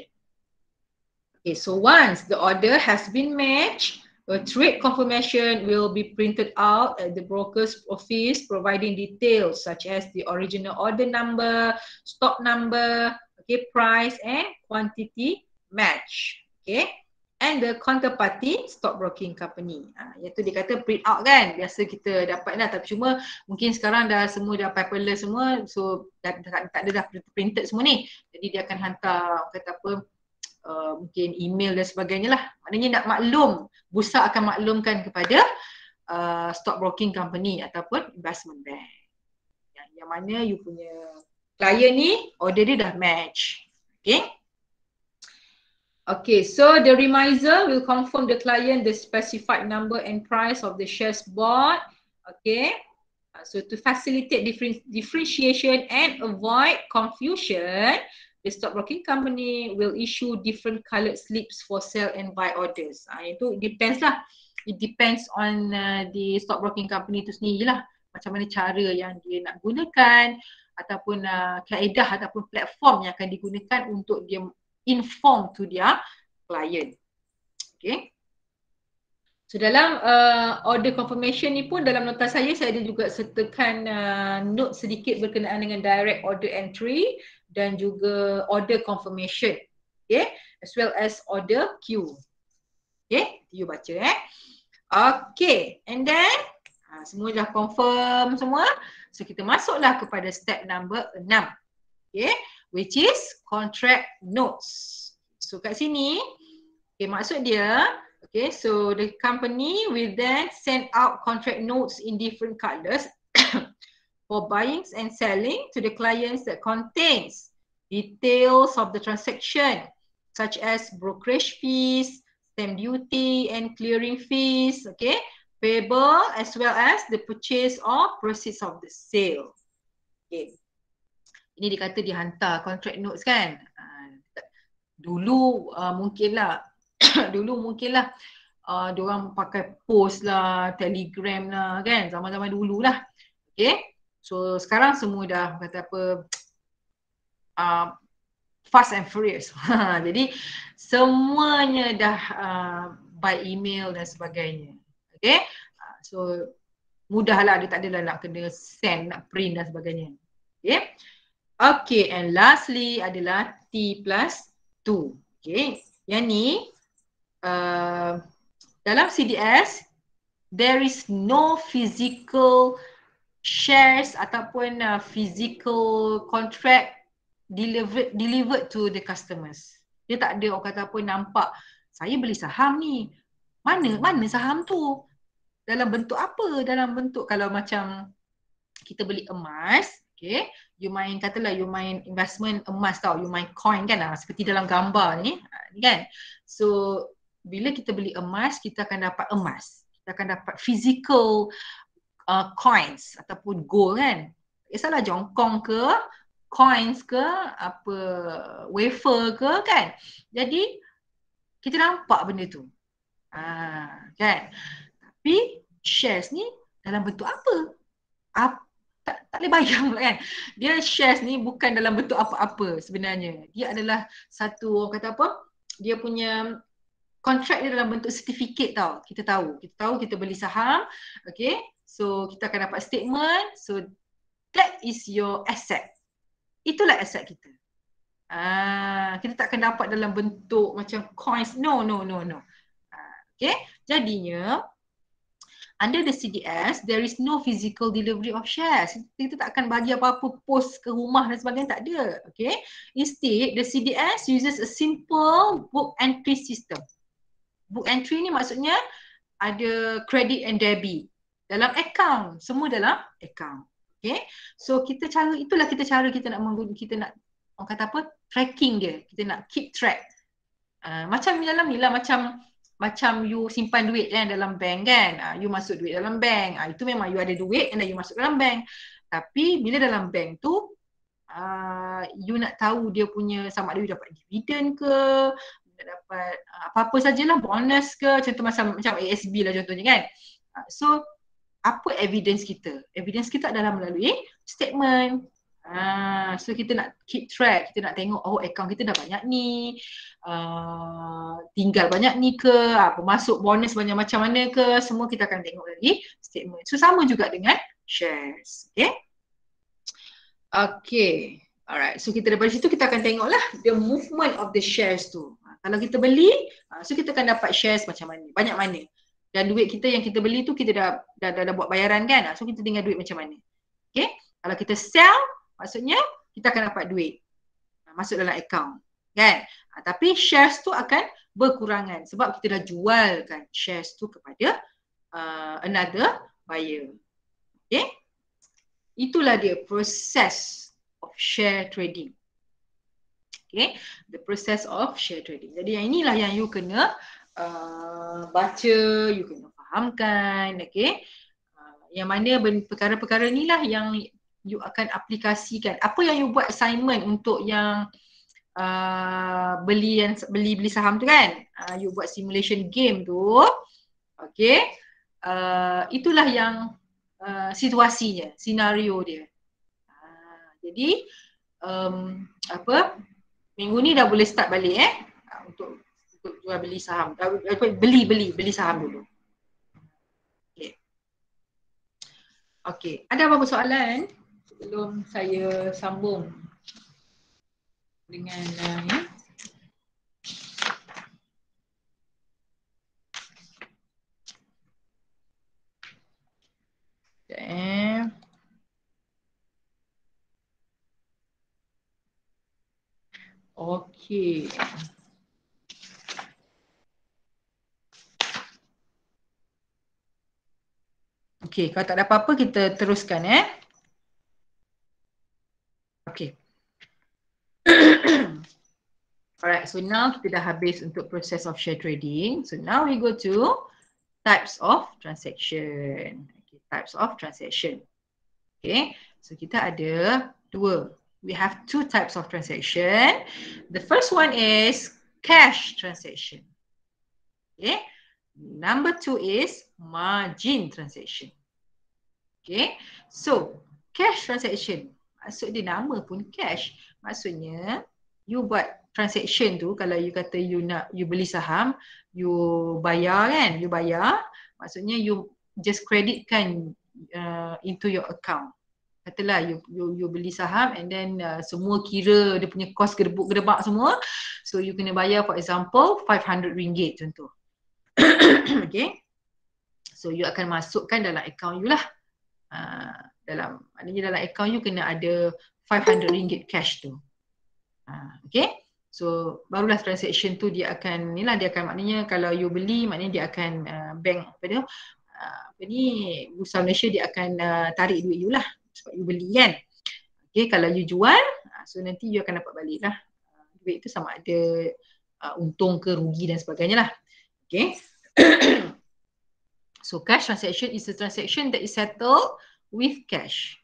Okay, so once the order has been matched, A trade confirmation will be printed out at the broker's office providing details such as the original order number, stock number, okay, price and quantity match. Okay. And the counterparty stockbroking company. Ha, iaitu dia kata print out kan. Biasa kita dapat dah tapi cuma mungkin sekarang dah semua dah paperless semua. So tak, dah, tak, tak ada dah printed semua ni. Jadi dia akan hantar kata apa Uh, mungkin email dan sebagainya lah. Maknanya nak maklum, Bursa akan maklumkan kepada uh, stockbroking company ataupun investment bank. Yang, yang mana you punya klien ni order dia dah match. Okay. Okay, so the remiser will confirm the client the specified number and price of the shares bought. Okay, uh, so to facilitate differentiation and avoid confusion, the stock broking company will issue different colored slips for sell and buy orders. Ah, itu depends lah. It depends on uh, the stock broking company tu sendiri lah. Macam mana cara yang dia nak gunakan ataupun uh, kaedah ataupun platform yang akan digunakan untuk dia inform to dia client. Okay. So dalam uh, order confirmation ni pun dalam nota saya saya ada juga sertakan uh, note sedikit berkenaan dengan direct order entry dan juga order confirmation. Okay, as well as order queue. Okay, you baca eh. Okay, and then ha, semua dah confirm semua. So kita masuklah kepada step number 6. Okay, which is contract notes. So kat sini, okay, maksud dia, okay, so the company will then send out contract notes in different colors for buying and selling to the clients that contains details of the transaction, such as brokerage fees, stamp duty, and clearing fees, okay, payable as well as the purchase or proceeds of the sale. Okay. Ini dikata dihantar contract notes kan? Ah, dulu uh, mungkinlah, dulu mungkinlah uh, ah, orang pakai post lah, telegram lah kan? Zaman-zaman dulu lah. Okay. So sekarang semua dah kata apa uh, fast and furious. Jadi semuanya dah uh, by email dan sebagainya. Okay. Uh, so mudahlah dia tak adalah nak kena send, nak print dan sebagainya. Okay. Okay and lastly adalah T plus 2. Okay. Yang ni uh, dalam CDS there is no physical shares ataupun uh, physical contract delivered delivered to the customers. Dia tak ada orang kata pun nampak saya beli saham ni. Mana mana saham tu? Dalam bentuk apa? Dalam bentuk kalau macam kita beli emas, okay? You main katalah you main investment emas tau, you main coin kan lah seperti dalam gambar ah, ni, kan? So bila kita beli emas, kita akan dapat emas. Kita akan dapat physical uh, coins ataupun gold kan. Kisahlah eh, jongkong ke, coins ke, apa wafer ke kan. Jadi kita nampak benda tu. Ha, kan. Tapi shares ni dalam bentuk apa? Apa? Tak, tak boleh bayang kan. Dia shares ni bukan dalam bentuk apa-apa sebenarnya. Dia adalah satu orang kata apa? Dia punya kontrak dia dalam bentuk sertifikat tau. Kita tahu. Kita tahu kita beli saham. Okay. So kita akan dapat statement. So that is your asset. Itulah asset kita. Ah, kita tak akan dapat dalam bentuk macam coins. No, no, no, no. Ah, okay. Jadinya under the CDS, there is no physical delivery of shares. Kita tak akan bagi apa-apa post ke rumah dan sebagainya. Tak ada. Okay. Instead, the CDS uses a simple book entry system. Book entry ni maksudnya ada credit and debit dalam account semua dalam account okay so kita cara itulah kita cara kita nak menggun, kita nak orang kata apa tracking dia kita nak keep track uh, macam dalam ni lah. macam macam you simpan duit kan dalam bank kan uh, you masuk duit dalam bank uh, itu memang you ada duit and you masuk dalam bank tapi bila dalam bank tu uh, you nak tahu dia punya sama ada you dapat dividend ke nak dapat uh, apa-apa sajalah bonus ke contoh macam macam ASB lah contohnya kan uh, so apa evidence kita? Evidence kita adalah melalui statement. Ah, so kita nak keep track, kita nak tengok oh account kita dah banyak ni. Uh, tinggal banyak ni ke, apa ah, masuk bonus banyak macam mana ke, semua kita akan tengok lagi statement. So sama juga dengan shares, okay? Okay. Alright, so kita daripada situ kita akan tengoklah the movement of the shares tu. Ah, kalau kita beli, so kita akan dapat shares macam mana, banyak mana dan duit kita yang kita beli tu kita dah dah dah, dah buat bayaran kan so kita tinggal duit macam mana okay? kalau kita sell maksudnya kita akan dapat duit ha, masuk dalam account kan ha, tapi shares tu akan berkurangan sebab kita dah jualkan shares tu kepada uh, another buyer okay? itulah dia proses of share trading okay? the process of share trading jadi yang inilah yang you kena uh, Uh, baca, you kena fahamkan, okay. Uh, yang mana perkara-perkara ni lah yang you akan aplikasikan. Apa yang you buat assignment untuk yang uh, beli yang beli beli saham tu kan? Uh, you buat simulation game tu, okay. Uh, itulah yang uh, situasinya, senario dia. Uh, jadi um, apa? Minggu ni dah boleh start balik eh uh, untuk ikut jual beli saham. Eh, beli beli beli saham dulu. Okay, Okey, ada apa-apa soalan sebelum saya sambung dengan uh, eh? ya? Eh. Okay. Okay. Okey, kalau tak ada apa-apa kita teruskan eh. Okey. Alright, so now kita dah habis untuk process of share trading. So now we go to types of transaction. Okay, types of transaction. Okay, so kita ada dua. We have two types of transaction. The first one is cash transaction. Okay, number two is margin transaction. Okay. So, cash transaction. Maksud dia nama pun cash. Maksudnya, you buat transaction tu kalau you kata you nak you beli saham, you bayar kan? You bayar. Maksudnya you just creditkan uh, into your account. Katalah you you, you beli saham and then uh, semua kira dia punya kos gerbuk gerbak semua. So you kena bayar for example 500 ringgit contoh. okay. So you akan masukkan dalam account you lah uh, dalam maknanya dalam account you kena ada 500 ringgit cash tu. Uh, okay. So barulah transaction tu dia akan inilah dia akan maknanya kalau you beli maknanya dia akan uh, bank apa dia uh, apa ni Bursa Malaysia dia akan uh, tarik duit you lah sebab you beli kan. Okay kalau you jual uh, so nanti you akan dapat balik lah. Uh, duit tu sama ada uh, untung ke rugi dan sebagainya lah. Okay. So cash transaction is a transaction that is settled with cash.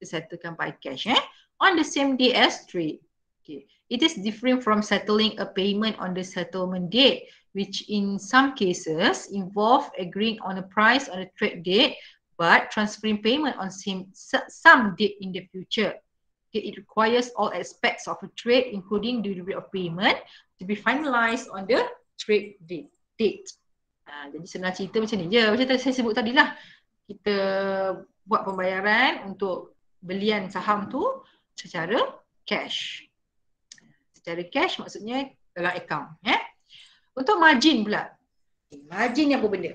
Settlekan by cash eh? on the same day as trade. Okay. It is different from settling a payment on the settlement date, which in some cases involve agreeing on a price on a trade date, but transferring payment on same, some date in the future. Okay. It requires all aspects of a trade, including delivery of payment, to be finalized on the trade date. date. Ha, jadi senang cerita macam ni je. Ya, macam tadi saya sebut tadi lah. Kita buat pembayaran untuk belian saham tu secara cash. Secara cash maksudnya dalam account. Eh? Untuk margin pula. Eh, margin yang apa benda?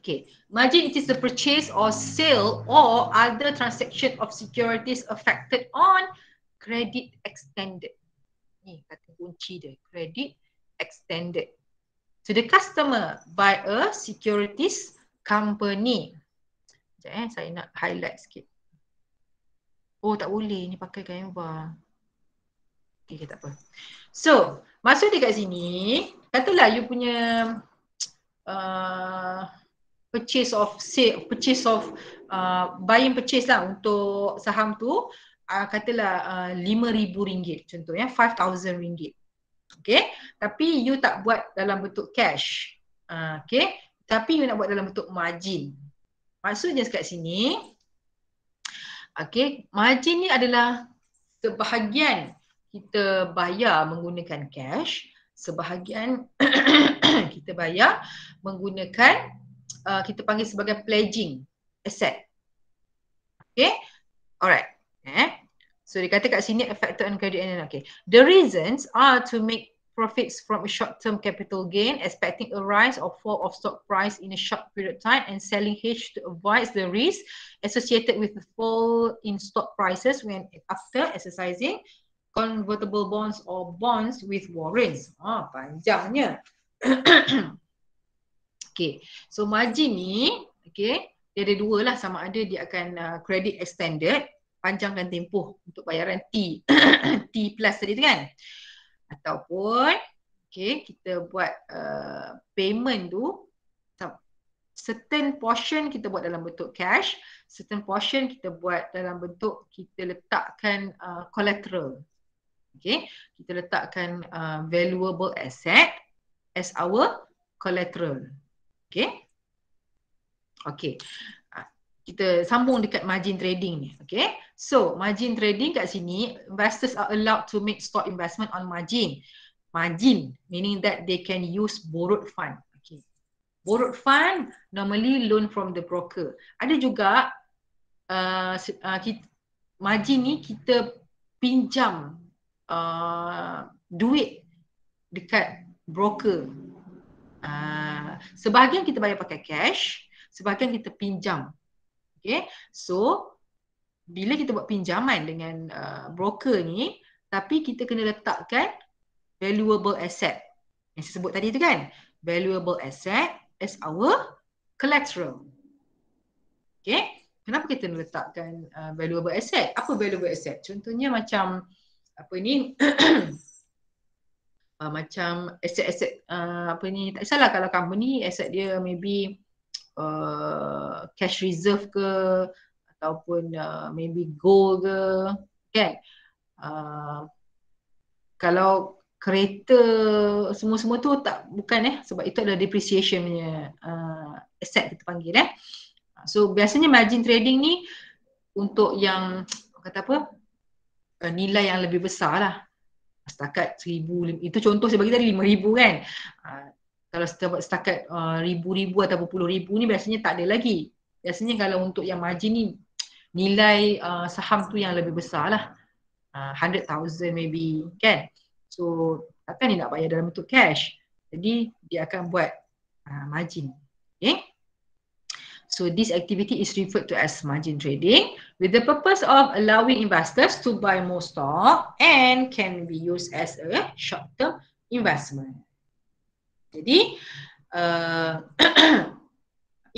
Okay. Margin it is the purchase or sale or other transaction of securities affected on credit extended. Ni kata kunci dia. Credit extended to the customer by a securities company. Sekejap eh, saya nak highlight sikit. Oh tak boleh ni pakai Canva. Okay, okay tak apa. So, masuk dekat sini, katalah you punya uh, purchase of sale, purchase of uh, buying purchase lah untuk saham tu uh, katalah uh, RM5,000 contohnya, RM5,000 okay tapi you tak buat dalam bentuk cash uh, ah, okay tapi you nak buat dalam bentuk margin maksudnya kat sini okay margin ni adalah sebahagian kita bayar menggunakan cash sebahagian kita bayar menggunakan uh, kita panggil sebagai pledging asset okay alright eh So dia kata kat sini affected on credit and okay. The reasons are to make profits from a short term capital gain expecting a rise or fall of stock price in a short period of time and selling hedge to avoid the risk associated with the fall in stock prices when after exercising convertible bonds or bonds with warrants. Ah, panjangnya. okay, so margin ni, okay, dia ada dua lah sama ada dia akan uh, credit extended panjangkan tempoh untuk bayaran T T plus tadi tu kan ataupun okay, kita buat uh, payment tu certain portion kita buat dalam bentuk cash certain portion kita buat dalam bentuk kita letakkan uh, collateral okay. kita letakkan uh, valuable asset as our collateral okay okay kita sambung dekat margin trading ni. Okay. So margin trading kat sini, investors are allowed to make stock investment on margin. Margin meaning that they can use borrowed fund. Okay. Borrowed fund normally loan from the broker. Ada juga uh, uh, kita, margin ni kita pinjam uh, duit dekat broker. Uh, sebahagian kita bayar pakai cash, sebahagian kita pinjam Okay, so bila kita buat pinjaman dengan uh, broker ni, tapi kita kena letakkan valuable asset yang saya sebut tadi tu kan. Valuable asset is our collateral. Okay, kenapa kita nak letakkan uh, valuable asset? Apa valuable asset? Contohnya macam apa ni, uh, macam aset-aset uh, apa ni, tak salah kalau company aset dia maybe uh, cash reserve ke ataupun uh, maybe gold ke kan uh, kalau kereta semua-semua tu tak bukan eh sebab itu adalah depreciation punya uh, asset kita panggil eh uh, so biasanya margin trading ni untuk yang kata apa uh, nilai yang lebih besar lah setakat seribu itu contoh saya bagi tadi lima ribu kan uh, kalau setakat uh, ribu-ribu atau puluh ribu ni biasanya tak ada lagi. Biasanya kalau untuk yang margin ni nilai uh, saham tu yang lebih besar lah. Uh, hundred uh, thousand maybe kan. So takkan ni nak bayar dalam bentuk cash. Jadi dia akan buat uh, margin. Okay. Eh? So this activity is referred to as margin trading with the purpose of allowing investors to buy more stock and can be used as a short-term investment. Jadi uh,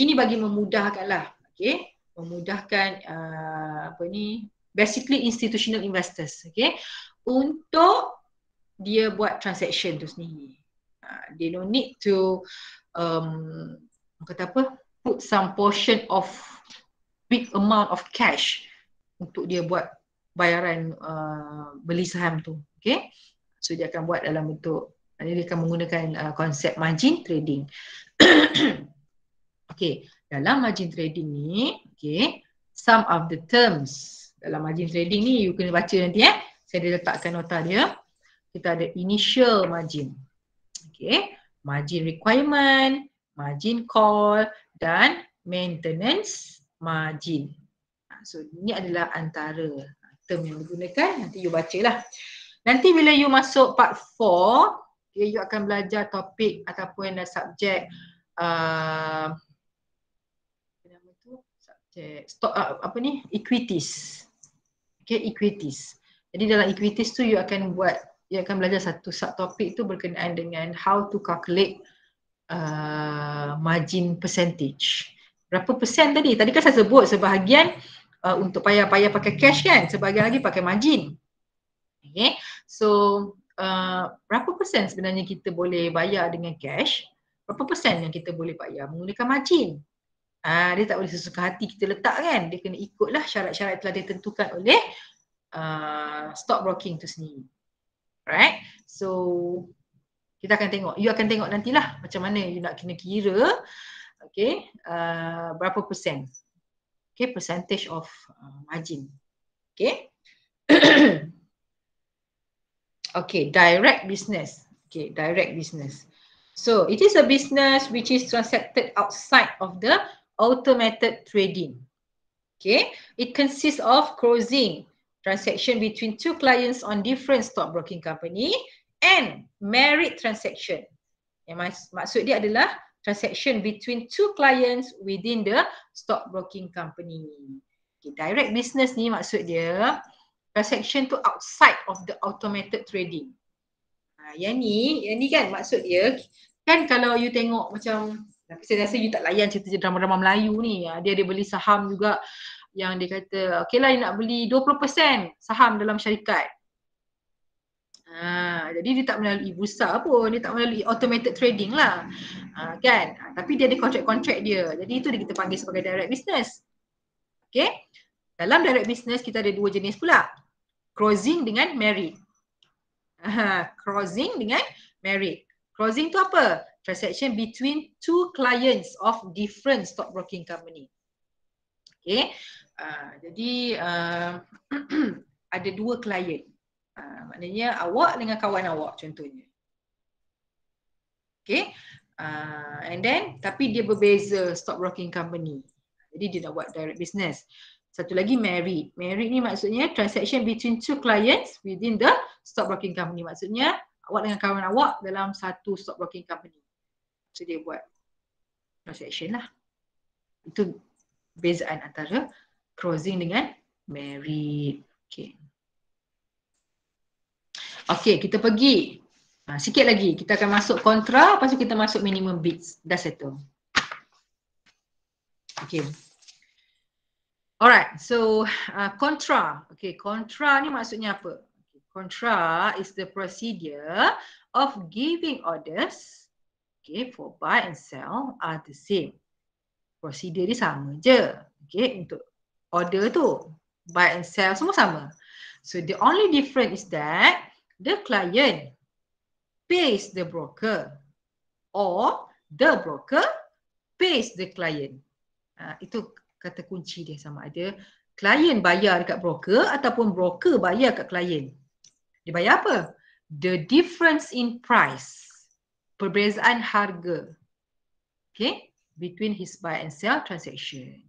ini bagi memudahkanlah, okay, memudahkan uh, apa ni? Basically institutional investors, okay, untuk dia buat transaction tu sendiri. Uh, they don't need to um, kata apa? Put some portion of big amount of cash untuk dia buat bayaran uh, beli saham tu, okay? So dia akan buat dalam bentuk Maksudnya dia akan menggunakan uh, konsep margin trading. okay, dalam margin trading ni, okay, some of the terms dalam margin trading ni, you kena baca nanti eh. Saya dah letakkan nota dia. Kita ada initial margin. Okay, margin requirement, margin call dan maintenance margin. Ha, so ini adalah antara ha, term yang digunakan. Nanti you baca lah. Nanti bila you masuk part 4, Okay, you akan belajar topik ataupun subjek uh, Subjek uh, stock, uh, apa ni? Equities. Okay, equities. Jadi dalam equities tu you akan buat you akan belajar satu subtopik tu berkenaan dengan how to calculate uh, margin percentage. Berapa persen tadi? Tadi kan saya sebut sebahagian uh, untuk payah-payah pakai cash kan? Sebahagian lagi pakai margin. Okay. So Uh, berapa persen sebenarnya kita boleh bayar dengan cash berapa persen yang kita boleh bayar menggunakan margin uh, dia tak boleh sesuka hati kita letak kan dia kena ikutlah syarat-syarat telah ditentukan oleh uh, stock broking tu sendiri right so kita akan tengok you akan tengok nantilah macam mana you nak kena kira okay uh, berapa persen okay percentage of uh, margin okay okay direct business okay direct business so it is a business which is transacted outside of the automated trading okay it consists of closing transaction between two clients on different stockbroking company and merit transaction yang maksud dia adalah transaction between two clients within the stockbroking company okay direct business ni maksud dia transaction tu outside of the automated trading. Ha, yang ni, yang ni kan maksud dia kan kalau you tengok macam tapi saya rasa you tak layan cerita drama-drama Melayu ni. Ha, dia ada beli saham juga yang dia kata okey lah nak beli 20% saham dalam syarikat. Ha, jadi dia tak melalui bursa pun. Dia tak melalui automated trading lah. Ha, kan? Ha, tapi dia ada kontrak-kontrak dia. Jadi itu dia kita panggil sebagai direct business. Okay? Dalam direct business kita ada dua jenis pula. Crossing dengan married. Crossing dengan married. Crossing tu apa? Transaction between two clients of different stockbroking company. Okay. Uh, jadi uh, ada dua client. Uh, maknanya awak dengan kawan awak contohnya. Okay. Uh, and then tapi dia berbeza stockbroking company. Jadi dia nak buat direct business. Satu lagi married. Married ni maksudnya transaction between two clients within the stockbroking company. Maksudnya awak dengan kawan awak dalam satu stockbroking company. So dia buat transaction lah. Itu bezaan antara closing dengan married. Okay. Okay kita pergi. Ha, sikit lagi kita akan masuk kontra lepas kita masuk minimum bids. Dah settle. Okay. Alright, so uh, contra. Okay, contra ni maksudnya apa? Okay, contra is the procedure of giving orders okay, for buy and sell are the same. Procedure dia sama je. Okay, untuk order tu. Buy and sell semua sama. So the only difference is that the client pays the broker or the broker pays the client. Uh, itu kata kunci dia sama ada klien bayar dekat broker ataupun broker bayar kat klien. Dia bayar apa? The difference in price. Perbezaan harga. Okay? Between his buy and sell transaction.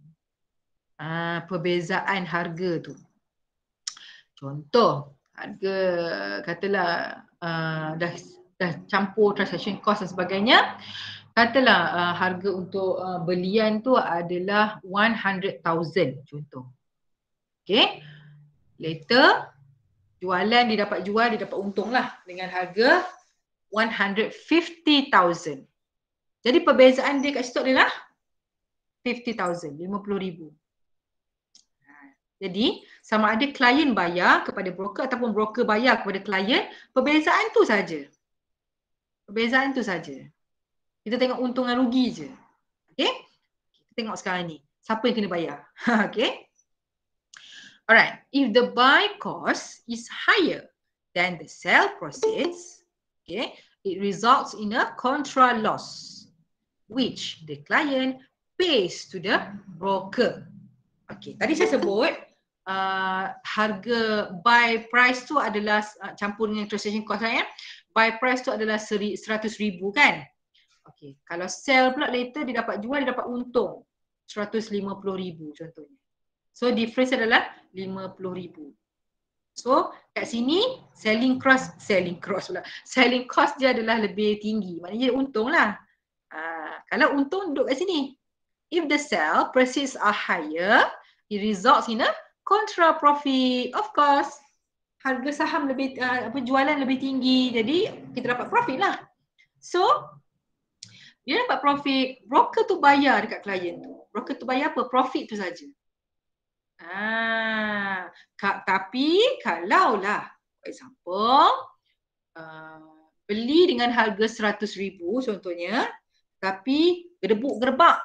Ah, perbezaan harga tu. Contoh, harga katalah uh, dah dah campur transaction cost dan sebagainya katalah uh, harga untuk uh, belian tu adalah 100,000 contoh. Okay. Later jualan dia dapat jual, dia dapat untung lah dengan harga 150,000. Jadi perbezaan dia kat situ adalah 50,000, 50,000. Jadi sama ada klien bayar kepada broker ataupun broker bayar kepada klien, perbezaan tu saja. Perbezaan tu saja. Kita tengok untung dan rugi je. Okay? Kita tengok sekarang ni. Siapa yang kena bayar? okay? Alright. If the buy cost is higher than the sell proceeds, okay, it results in a contra loss which the client pays to the broker. Okay, tadi saya sebut uh, harga buy price tu adalah uh, campur dengan transaction cost kan? Eh? Buy price tu adalah rm ribu kan? Okay, kalau sell pula later dia dapat jual dia dapat untung 150,000 contohnya. So difference adalah 50,000. So kat sini selling cross selling cross pula. Selling cost dia adalah lebih tinggi. Maknanya dia lah. Uh, kalau untung duduk kat sini. If the sell prices are higher, it results in a contra profit. Of course, harga saham lebih uh, apa jualan lebih tinggi. Jadi kita dapat profit lah. So dia dapat profit, broker tu bayar dekat klien tu. Broker tu bayar apa? Profit tu saja. Ah, tapi kalau lah, for example, uh, beli dengan harga seratus ribu contohnya, tapi gedebuk gerbak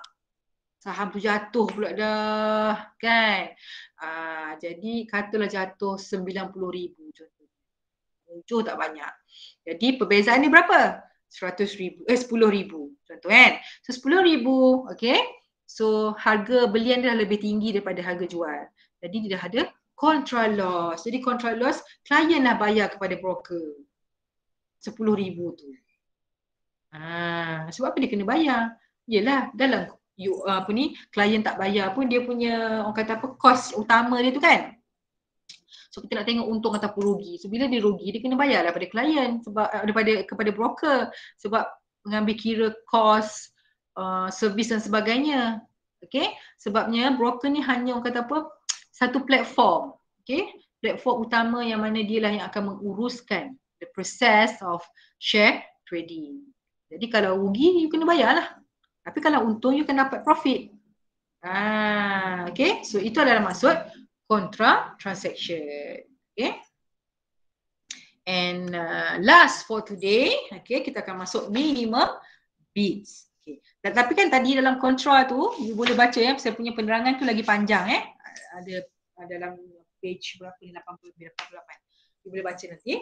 saham tu jatuh pula dah kan uh, jadi katalah jatuh sembilan puluh ribu contohnya muncul tak banyak jadi perbezaan ni berapa RM100,000, eh RM10,000 contoh kan. So RM10,000, okay. So harga belian dia lebih tinggi daripada harga jual. Jadi dia dah ada contra loss. Jadi contra loss, klien dah bayar kepada broker RM10,000 tu. Ah, sebab apa dia kena bayar? Yelah, dalam you, apa ni, klien tak bayar pun dia punya, orang kata apa, kos utama dia tu kan, So kita nak tengok untung ataupun rugi. So bila dia rugi, dia kena bayar daripada klien sebab eh, daripada kepada broker sebab mengambil kira kos, uh, eh, servis dan sebagainya. Okay, sebabnya broker ni hanya orang kata apa, satu platform. Okay, platform utama yang mana dia lah yang akan menguruskan the process of share trading. Jadi kalau rugi, you kena bayar lah. Tapi kalau untung, you kena dapat profit. Ah, okay, so itu adalah maksud contra transaksi, Okay. And uh, last for today, okay, kita akan masuk minimum bids. Okay. Tapi kan tadi dalam kontra tu, you boleh baca ya, saya punya penerangan tu lagi panjang eh. Ada dalam page berapa ni, 88. You boleh baca nanti. Eh?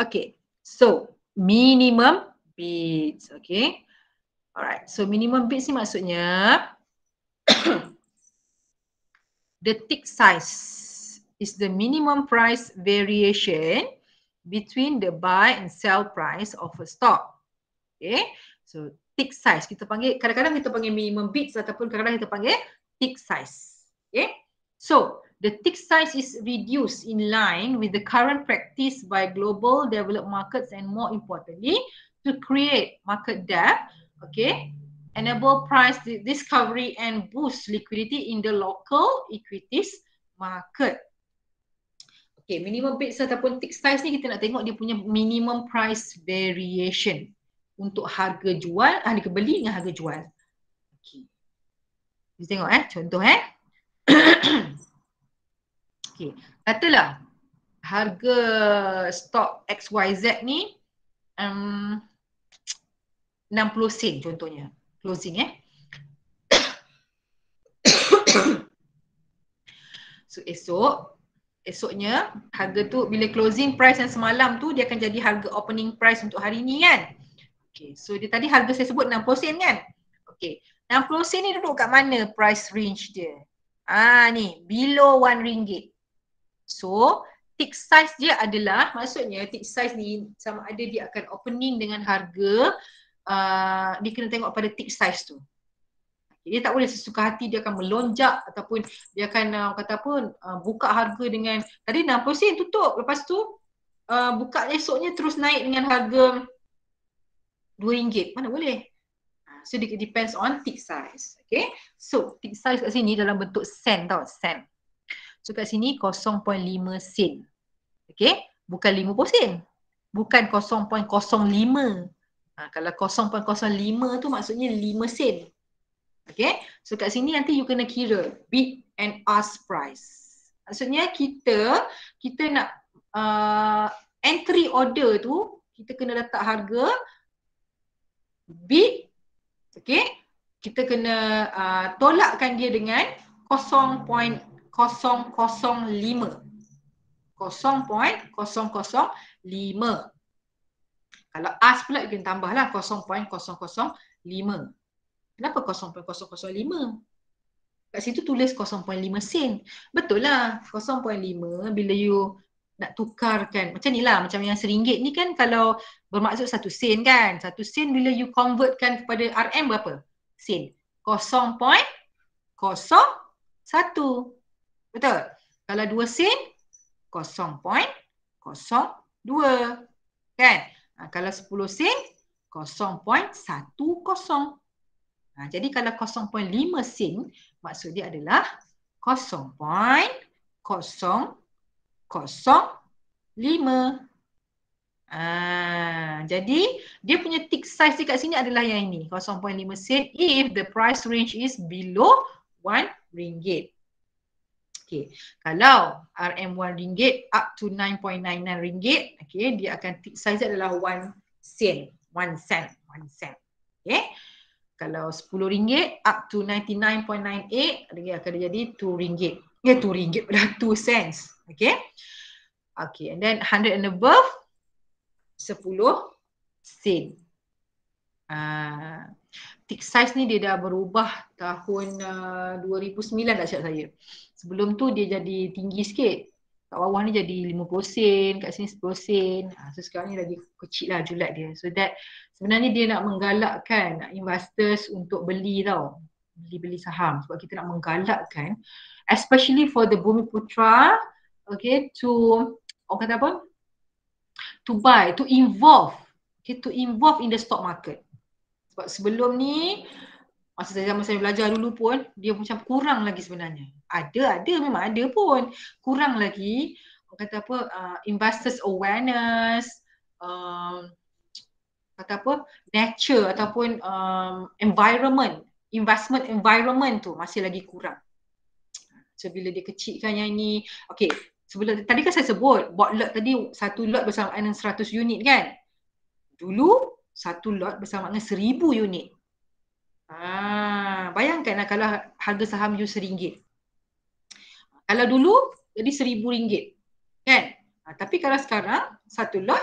Okay, so minimum bids, okay. Alright, so minimum bids ni maksudnya the tick size is the minimum price variation between the buy and sell price of a stock. Okay, so tick size kita panggil kadang-kadang kita panggil minimum bid ataupun kadang-kadang kita panggil tick size. Okay, so the tick size is reduced in line with the current practice by global developed markets and more importantly to create market depth. Okay, enable price discovery and boost liquidity in the local equities market. Okay, minimum bid ataupun tick size ni kita nak tengok dia punya minimum price variation untuk harga jual, ah, harga beli dengan harga jual. Okay. Kita tengok eh, contoh eh. okay, katalah harga stock XYZ ni um, 60 sen contohnya closing eh so esok esoknya harga tu bila closing price yang semalam tu dia akan jadi harga opening price untuk hari ni kan okay so dia tadi harga saya sebut 60 sen kan okay 60 sen ni duduk kat mana price range dia ah ni below 1 ringgit so tick size dia adalah maksudnya tick size ni sama ada dia akan opening dengan harga Uh, dia kena tengok pada tick size tu. Dia tak boleh sesuka hati dia akan melonjak ataupun dia akan uh, kata apa uh, buka harga dengan tadi 60 sen tutup lepas tu uh, buka esoknya terus naik dengan harga RM2. Mana boleh? Uh, so it depends on tick size. Okay. So tick size kat sini dalam bentuk sen tau. Sen. So kat sini 0.5 sen. Okay. Bukan 50 sen. Bukan 0.05 Ha, kalau 0.05 tu maksudnya 5 sen. Okay. So kat sini nanti you kena kira bid and ask price. Maksudnya kita kita nak uh, entry order tu kita kena letak harga bid okay. kita kena uh, tolakkan dia dengan 0.005 0.005 kalau as pula you can tambahlah 0.005. Kenapa 0.005? Kat situ tulis 0.5 sen. Betul lah 0.5 bila you nak tukarkan. Macam ni lah macam yang seringgit ni kan kalau bermaksud satu sen kan. Satu sen bila you convertkan kepada RM berapa? Sen. 0.01. Betul? Kalau 2 sen 0.02 kan Ha, kalau 10 sen, 0.10. Ha, jadi kalau 0.5 sen, maksud dia adalah 0.005. Ah, jadi dia punya tick size dekat sini adalah yang ini. 0.5 sen if the price range is below 1 ringgit sikit. Kalau RM1 ringgit up to 9.99 ringgit, okay, dia akan tick size adalah 1 sen. 1 sen. 1 sen. Okay. Kalau RM10 up to 99.98, dia akan jadi 2 ringgit. Ya, 2 ringgit pada 2 sen. Okay. Okay, and then 100 and above, 10 sen. Uh, tick size ni dia dah berubah tahun uh, 2009 tak cakap saya sebelum tu dia jadi tinggi sikit kat bawah ni jadi 50 sen, kat sini 10 sen ha, so sekarang ni lagi kecil lah julat dia so that sebenarnya dia nak menggalakkan investors untuk beli tau beli-beli saham sebab kita nak menggalakkan especially for the Bumi Putra okay to orang kata apa to buy, to involve okay, to involve in the stock market sebab sebelum ni masa saya, masa saya belajar dulu pun dia macam kurang lagi sebenarnya ada ada memang ada pun kurang lagi orang kata apa uh, investors awareness um, kata apa nature ataupun um, environment investment environment tu masih lagi kurang so bila dia kecilkan yang ni okay sebelum tadi kan saya sebut bot lot tadi satu lot bersama dengan 100 unit kan dulu satu lot bersama dengan 1000 unit Ah, bayangkanlah kalau harga saham you seringgit. Kalau dulu jadi seribu ringgit. Kan? Ha, tapi kalau sekarang satu lot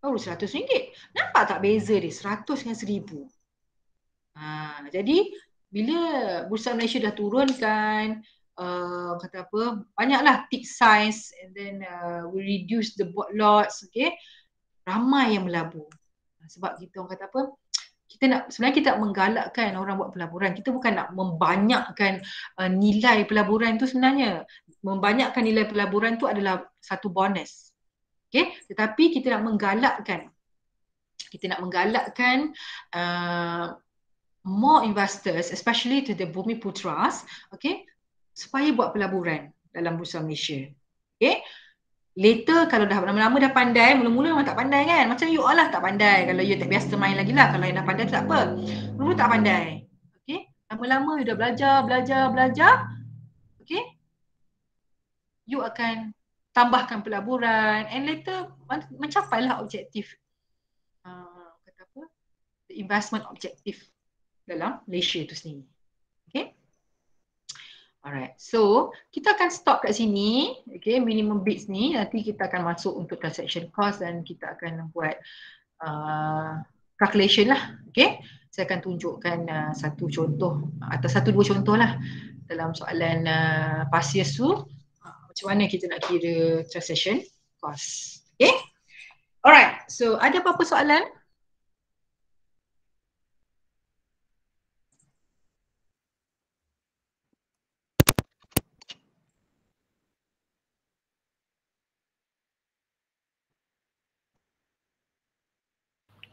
baru seratus ringgit. Nampak tak beza dia seratus dengan seribu. Ha, jadi bila Bursa Malaysia dah turunkan uh, kata apa banyaklah tick size and then uh, we reduce the bot lots okay ramai yang melabur ha, sebab kita orang kata apa kita nak sebenarnya kita nak menggalakkan orang buat pelaburan kita bukan nak membanyakkan uh, nilai pelaburan tu sebenarnya membanyakkan nilai pelaburan tu adalah satu bonus okey tetapi kita nak menggalakkan kita nak menggalakkan uh, more investors especially to the bumi putras okey supaya buat pelaburan dalam bursa Malaysia okey Later kalau dah lama-lama dah pandai, mula-mula memang tak pandai kan? Macam you all lah tak pandai. Kalau you tak biasa main lagi lah. Kalau you dah pandai tak apa. Mula-mula tak pandai. Okay? Lama-lama you dah belajar, belajar, belajar. Okay? You akan tambahkan pelaburan and later mencapai lah objektif. Uh, apa? The investment objektif dalam Malaysia itu sendiri. Alright, so kita akan stop kat sini, okay, minimum bits ni, nanti kita akan masuk untuk transaction cost dan kita akan buat uh, calculation lah, okay. Saya akan tunjukkan uh, satu contoh atau satu dua contoh lah dalam soalan uh, pasir tu, ah, macam mana kita nak kira transaction cost, okay. Alright, so ada apa-apa soalan?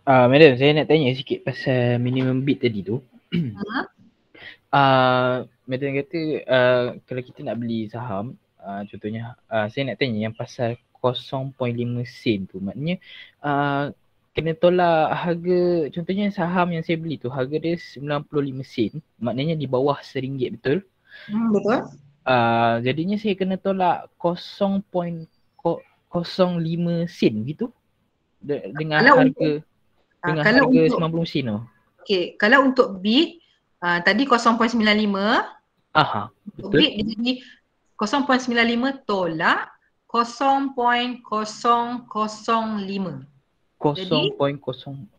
Ah uh, madam saya nak tanya sikit pasal minimum bid tadi tu. Ha. Ah uh, madam kata uh, kalau kita nak beli saham uh, contohnya uh, saya nak tanya yang pasal 0.5 sen tu maknanya uh, kena tolak harga contohnya saham yang saya beli tu harga dia 95 sen maknanya di bawah RM1 betul? Hmm, betul. Uh, jadinya saya kena tolak 0.05 sen gitu de- dengan kalau harga untuk, Ah, dengan kalau harga untuk, 90 sen tu. Okey, kalau untuk bit uh, tadi 0.95 Aha. Betul. Untuk bit dia jadi 0.95 tolak 0.005 0.0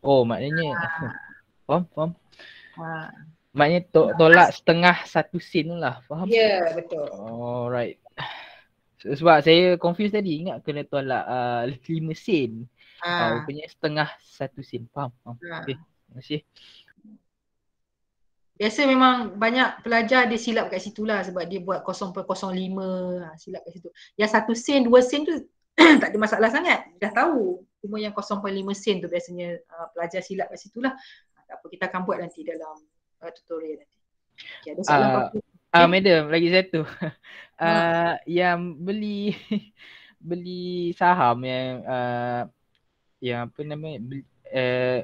Oh maknanya ha. Faham? Faham? Ha. Maknanya to- tolak setengah satu sen tu lah Faham? Ya yeah, betul Alright Sebab saya confuse tadi ingat kena tolak uh, 5 sen ha. uh, ah, punya setengah satu sin faham ha. okey terima kasih Biasa memang banyak pelajar dia silap kat situ lah sebab dia buat 0.05 ah, silap kat situ. Yang satu sen, dua sen tu tak ada masalah sangat. Dah tahu. Cuma yang 0.5 sen tu biasanya uh, pelajar silap kat situ lah. Tak apa, kita akan buat nanti dalam uh, tutorial nanti. Okay, ada soalan uh, apa? Okay. Uh, madam, lagi satu. uh, yang beli beli saham yang uh, yang apa nama eh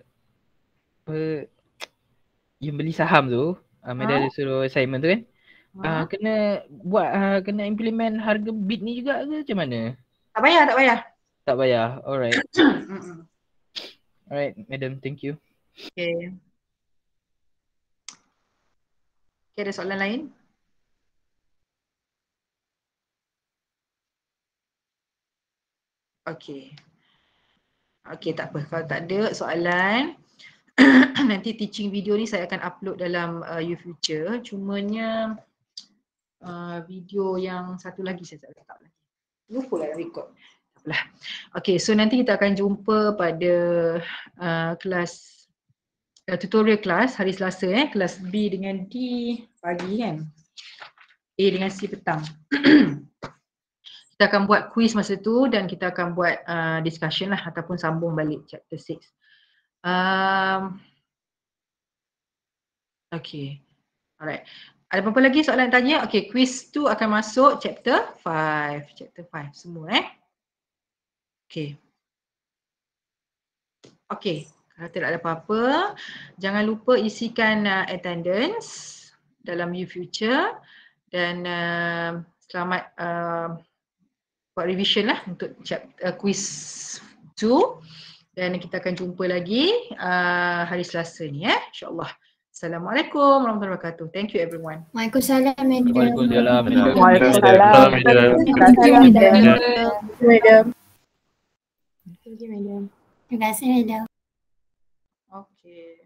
uh, yang beli saham tu Amanda ah, ha? Ah. suruh assignment tu kan ha? uh, kena buat uh, kena implement harga bid ni juga ke macam mana tak bayar, tak bayar. tak bayar. alright alright madam thank you okay Okay, ada soalan lain? Okay, Okay, tak apa kalau tak ada soalan nanti teaching video ni saya akan upload dalam uh, you future cumanya uh, video yang satu lagi saya tak letak lagi. Lupa lah record. Apalah. Okey so nanti kita akan jumpa pada uh, kelas uh, tutorial kelas hari Selasa eh kelas B dengan D pagi kan. A dengan C petang. kita akan buat quiz masa tu dan kita akan buat uh, discussion lah ataupun sambung balik chapter 6. Um, okay. Alright. Ada apa-apa lagi soalan yang tanya? Okay, quiz tu akan masuk chapter 5. Chapter 5 semua eh. Okay. Okay. Kalau tak ada apa-apa, jangan lupa isikan uh, attendance dalam You future dan uh, selamat uh, buat revision lah untuk chapter, uh, quiz 2 dan kita akan jumpa lagi uh, hari Selasa ni eh insyaallah Assalamualaikum warahmatullahi wabarakatuh. Thank you everyone. Waalaikumsalam. Waalaikumsalam. Waalaikumsalam. Waalaikumsalam. Waalaikumsalam. madam. Terima kasih, madam. Okay.